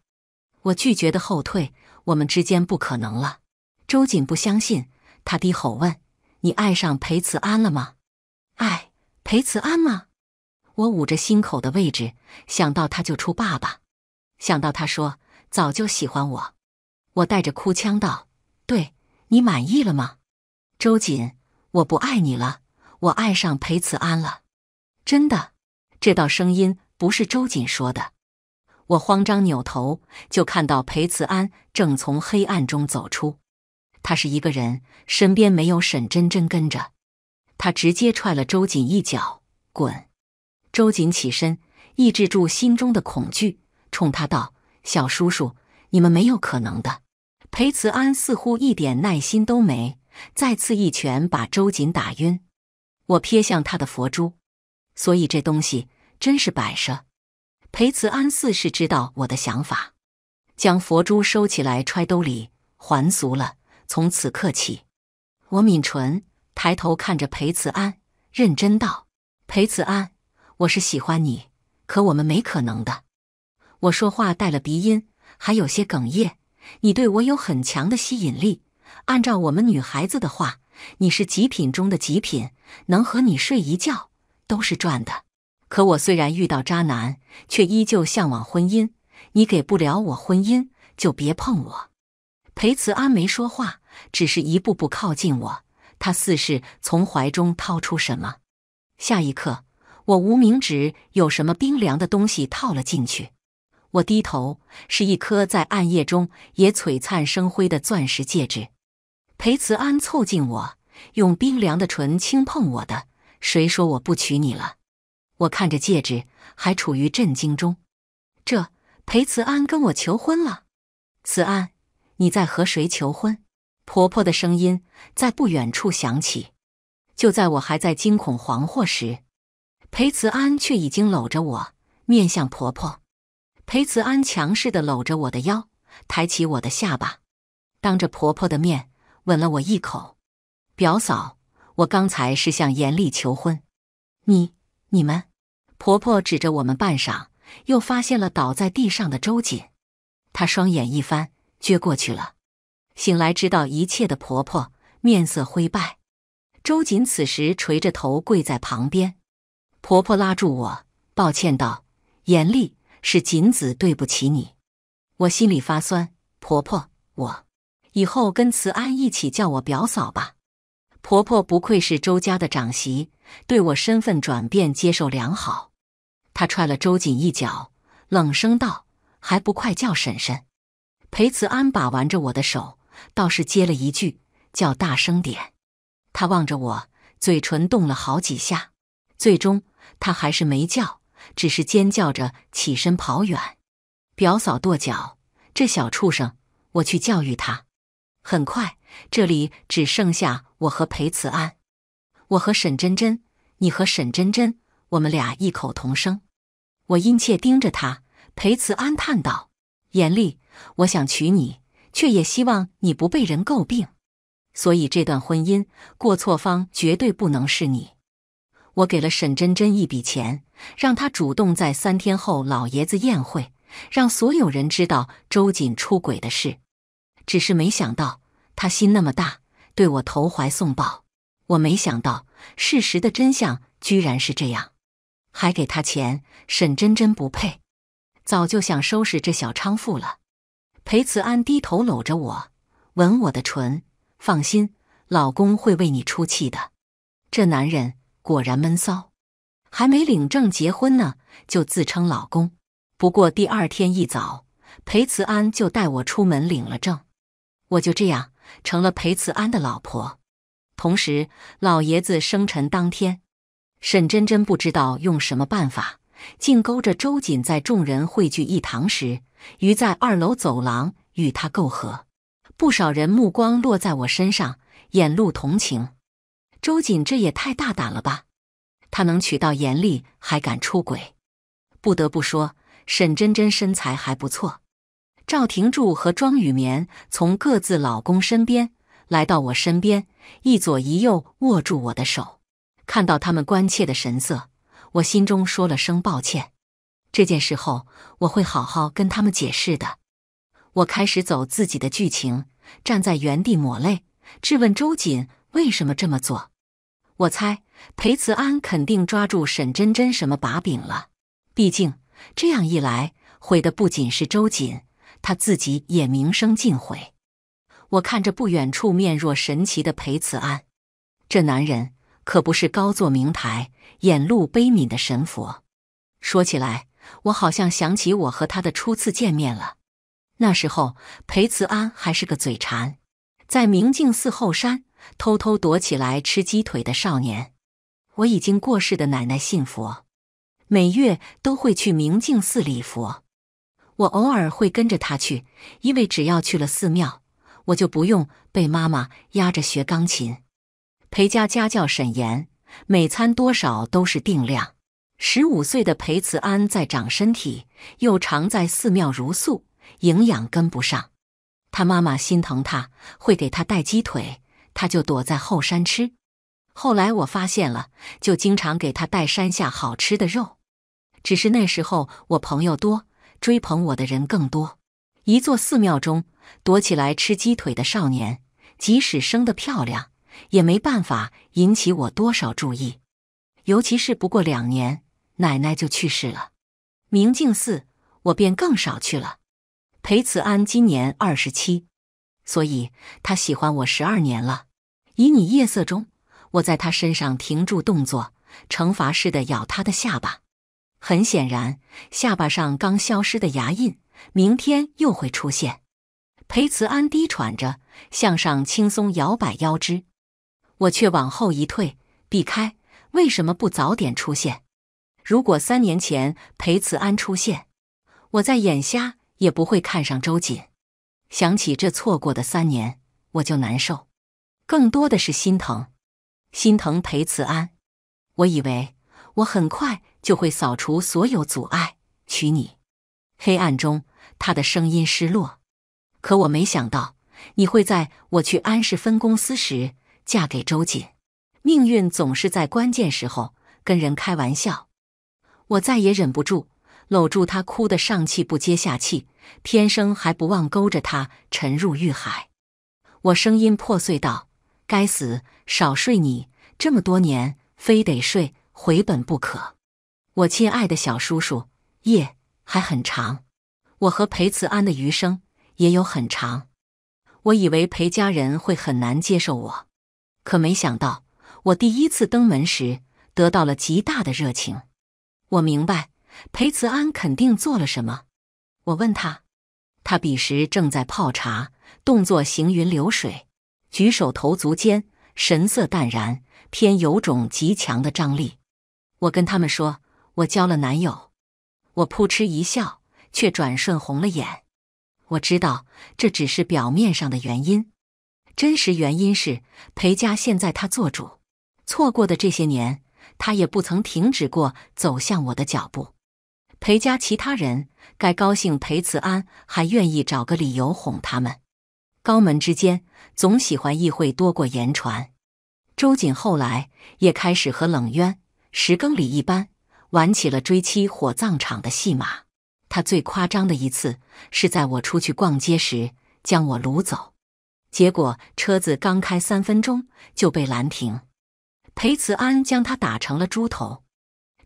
我拒绝的后退，我们之间不可能了。周瑾不相信，他低吼问：“你爱上裴慈安了吗？”“爱裴慈安吗？”我捂着心口的位置，想到他就出爸爸，想到他说早就喜欢我，我带着哭腔道：“对你满意了吗？”周瑾，我不爱你了。我爱上裴慈安了，真的。这道声音不是周瑾说的。我慌张扭头，就看到裴慈安正从黑暗中走出。他是一个人，身边没有沈真真跟着。他直接踹了周瑾一脚：“滚！”周瑾起身，抑制住心中的恐惧，冲他道：“小叔叔，你们没有可能的。”裴慈安似乎一点耐心都没，再次一拳把周瑾打晕。我瞥向他的佛珠，所以这东西真是摆设。裴慈安似是知道我的想法，将佛珠收起来揣兜里，还俗了。从此刻起，我抿唇，抬头看着裴慈安，认真道：“裴慈安，我是喜欢你，可我们没可能的。”我说话带了鼻音，还有些哽咽。你对我有很强的吸引力，按照我们女孩子的话。你是极品中的极品，能和你睡一觉都是赚的。可我虽然遇到渣男，却依旧向往婚姻。你给不了我婚姻，就别碰我。裴慈安没说话，只是一步步靠近我。他似是从怀中掏出什么，下一刻，我无名指有什么冰凉的东西套了进去。我低头，是一颗在暗夜中也璀璨生辉的钻石戒指。裴慈安凑近我，用冰凉的唇轻碰我的。谁说我不娶你了？我看着戒指，还处于震惊中。这裴慈安跟我求婚了？慈安，你在和谁求婚？婆婆的声音在不远处响起。就在我还在惊恐惶惑时，裴慈安却已经搂着我，面向婆婆。裴慈安强势的搂着我的腰，抬起我的下巴，当着婆婆的面。吻了我一口，表嫂，我刚才是向严厉求婚。你、你们，婆婆指着我们半晌，又发现了倒在地上的周瑾。她双眼一翻，撅过去了。醒来知道一切的婆婆面色灰败。周瑾此时垂着头跪在旁边，婆婆拉住我，抱歉道：“严厉是瑾子，对不起你。”我心里发酸，婆婆，我。以后跟慈安一起叫我表嫂吧。婆婆不愧是周家的长媳，对我身份转变接受良好。她踹了周瑾一脚，冷声道：“还不快叫婶婶！”裴慈安把玩着我的手，倒是接了一句：“叫大声点。”他望着我，嘴唇动了好几下，最终他还是没叫，只是尖叫着起身跑远。表嫂跺脚：“这小畜生，我去教育他。”很快，这里只剩下我和裴慈安，我和沈真真，你和沈真真，我们俩异口同声。我殷切盯着他，裴慈安叹道：“严厉，我想娶你，却也希望你不被人诟病，所以这段婚姻过错方绝对不能是你。”我给了沈真真一笔钱，让她主动在三天后老爷子宴会，让所有人知道周瑾出轨的事。只是没想到他心那么大，对我投怀送抱。我没想到事实的真相居然是这样，还给他钱，沈真真不配，早就想收拾这小娼妇了。裴慈安低头搂着我，吻我的唇。放心，老公会为你出气的。这男人果然闷骚，还没领证结婚呢，就自称老公。不过第二天一早，裴慈安就带我出门领了证。我就这样成了裴慈安的老婆。同时，老爷子生辰当天，沈真真不知道用什么办法，竟勾着周瑾，在众人汇聚一堂时，于在二楼走廊与他媾合。不少人目光落在我身上，眼露同情。周瑾这也太大胆了吧？他能娶到严厉，还敢出轨？不得不说，沈真真身材还不错。赵廷柱和庄雨棉从各自老公身边来到我身边，一左一右握住我的手。看到他们关切的神色，我心中说了声抱歉。这件事后，我会好好跟他们解释的。我开始走自己的剧情，站在原地抹泪，质问周瑾为什么这么做。我猜裴慈安肯定抓住沈真真什么把柄了，毕竟这样一来，毁的不仅是周瑾。他自己也名声尽毁。我看着不远处面若神奇的裴慈安，这男人可不是高坐明台、眼露悲悯的神佛。说起来，我好像想起我和他的初次见面了。那时候，裴慈安还是个嘴馋，在明镜寺后山偷偷躲起来吃鸡腿的少年。我已经过世的奶奶信佛，每月都会去明镜寺礼佛。我偶尔会跟着他去，因为只要去了寺庙，我就不用被妈妈压着学钢琴。裴家家教甚严，每餐多少都是定量。十五岁的裴慈安在长身体，又常在寺庙如素，营养跟不上。他妈妈心疼他，会给他带鸡腿，他就躲在后山吃。后来我发现了，就经常给他带山下好吃的肉。只是那时候我朋友多。追捧我的人更多。一座寺庙中躲起来吃鸡腿的少年，即使生得漂亮，也没办法引起我多少注意。尤其是不过两年，奶奶就去世了，明镜寺我便更少去了。裴慈安今年二十七，所以他喜欢我十二年了。以你夜色中，我在他身上停住动作，惩罚似的咬他的下巴。很显然，下巴上刚消失的牙印，明天又会出现。裴慈安低喘着，向上轻松摇摆腰肢，我却往后一退，避开。为什么不早点出现？如果三年前裴慈安出现，我在眼瞎也不会看上周瑾。想起这错过的三年，我就难受，更多的是心疼，心疼裴慈安。我以为我很快。就会扫除所有阻碍，娶你。黑暗中，他的声音失落。可我没想到，你会在我去安氏分公司时嫁给周瑾。命运总是在关键时候跟人开玩笑。我再也忍不住，搂住他，哭得上气不接下气，偏生还不忘勾着他沉入欲海。我声音破碎道：“该死，少睡你这么多年，非得睡回本不可。”我亲爱的小叔叔，夜还很长，我和裴慈安的余生也有很长。我以为裴家人会很难接受我，可没想到，我第一次登门时得到了极大的热情。我明白，裴慈安肯定做了什么。我问他，他彼时正在泡茶，动作行云流水，举手投足间神色淡然，偏有种极强的张力。我跟他们说。我交了男友，我扑哧一笑，却转瞬红了眼。我知道这只是表面上的原因，真实原因是裴家现在他做主，错过的这些年，他也不曾停止过走向我的脚步。裴家其他人该高兴，裴慈安还愿意找个理由哄他们。高门之间总喜欢意会多过言传。周瑾后来也开始和冷渊、石更里一般。玩起了追妻火葬场的戏码。他最夸张的一次是在我出去逛街时将我掳走，结果车子刚开三分钟就被拦停，裴慈安将他打成了猪头。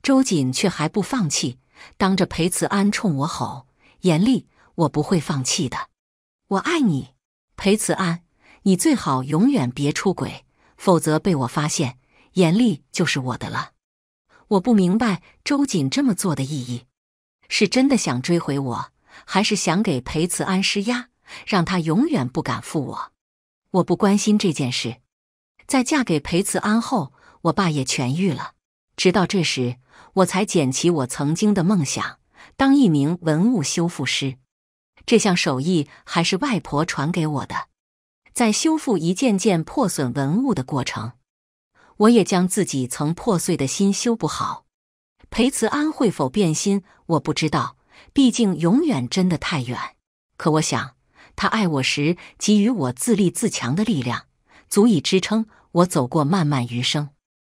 周瑾却还不放弃，当着裴慈安冲我吼：“严厉，我不会放弃的，我爱你，裴慈安，你最好永远别出轨，否则被我发现，严厉就是我的了。”我不明白周瑾这么做的意义，是真的想追回我，还是想给裴慈安施压，让他永远不敢负我？我不关心这件事。在嫁给裴慈安后，我爸也痊愈了。直到这时，我才捡起我曾经的梦想，当一名文物修复师。这项手艺还是外婆传给我的。在修复一件件破损文物的过程。我也将自己曾破碎的心修补好，裴慈安会否变心？我不知道，毕竟永远真的太远。可我想，他爱我时给予我自立自强的力量，足以支撑我走过漫漫余生。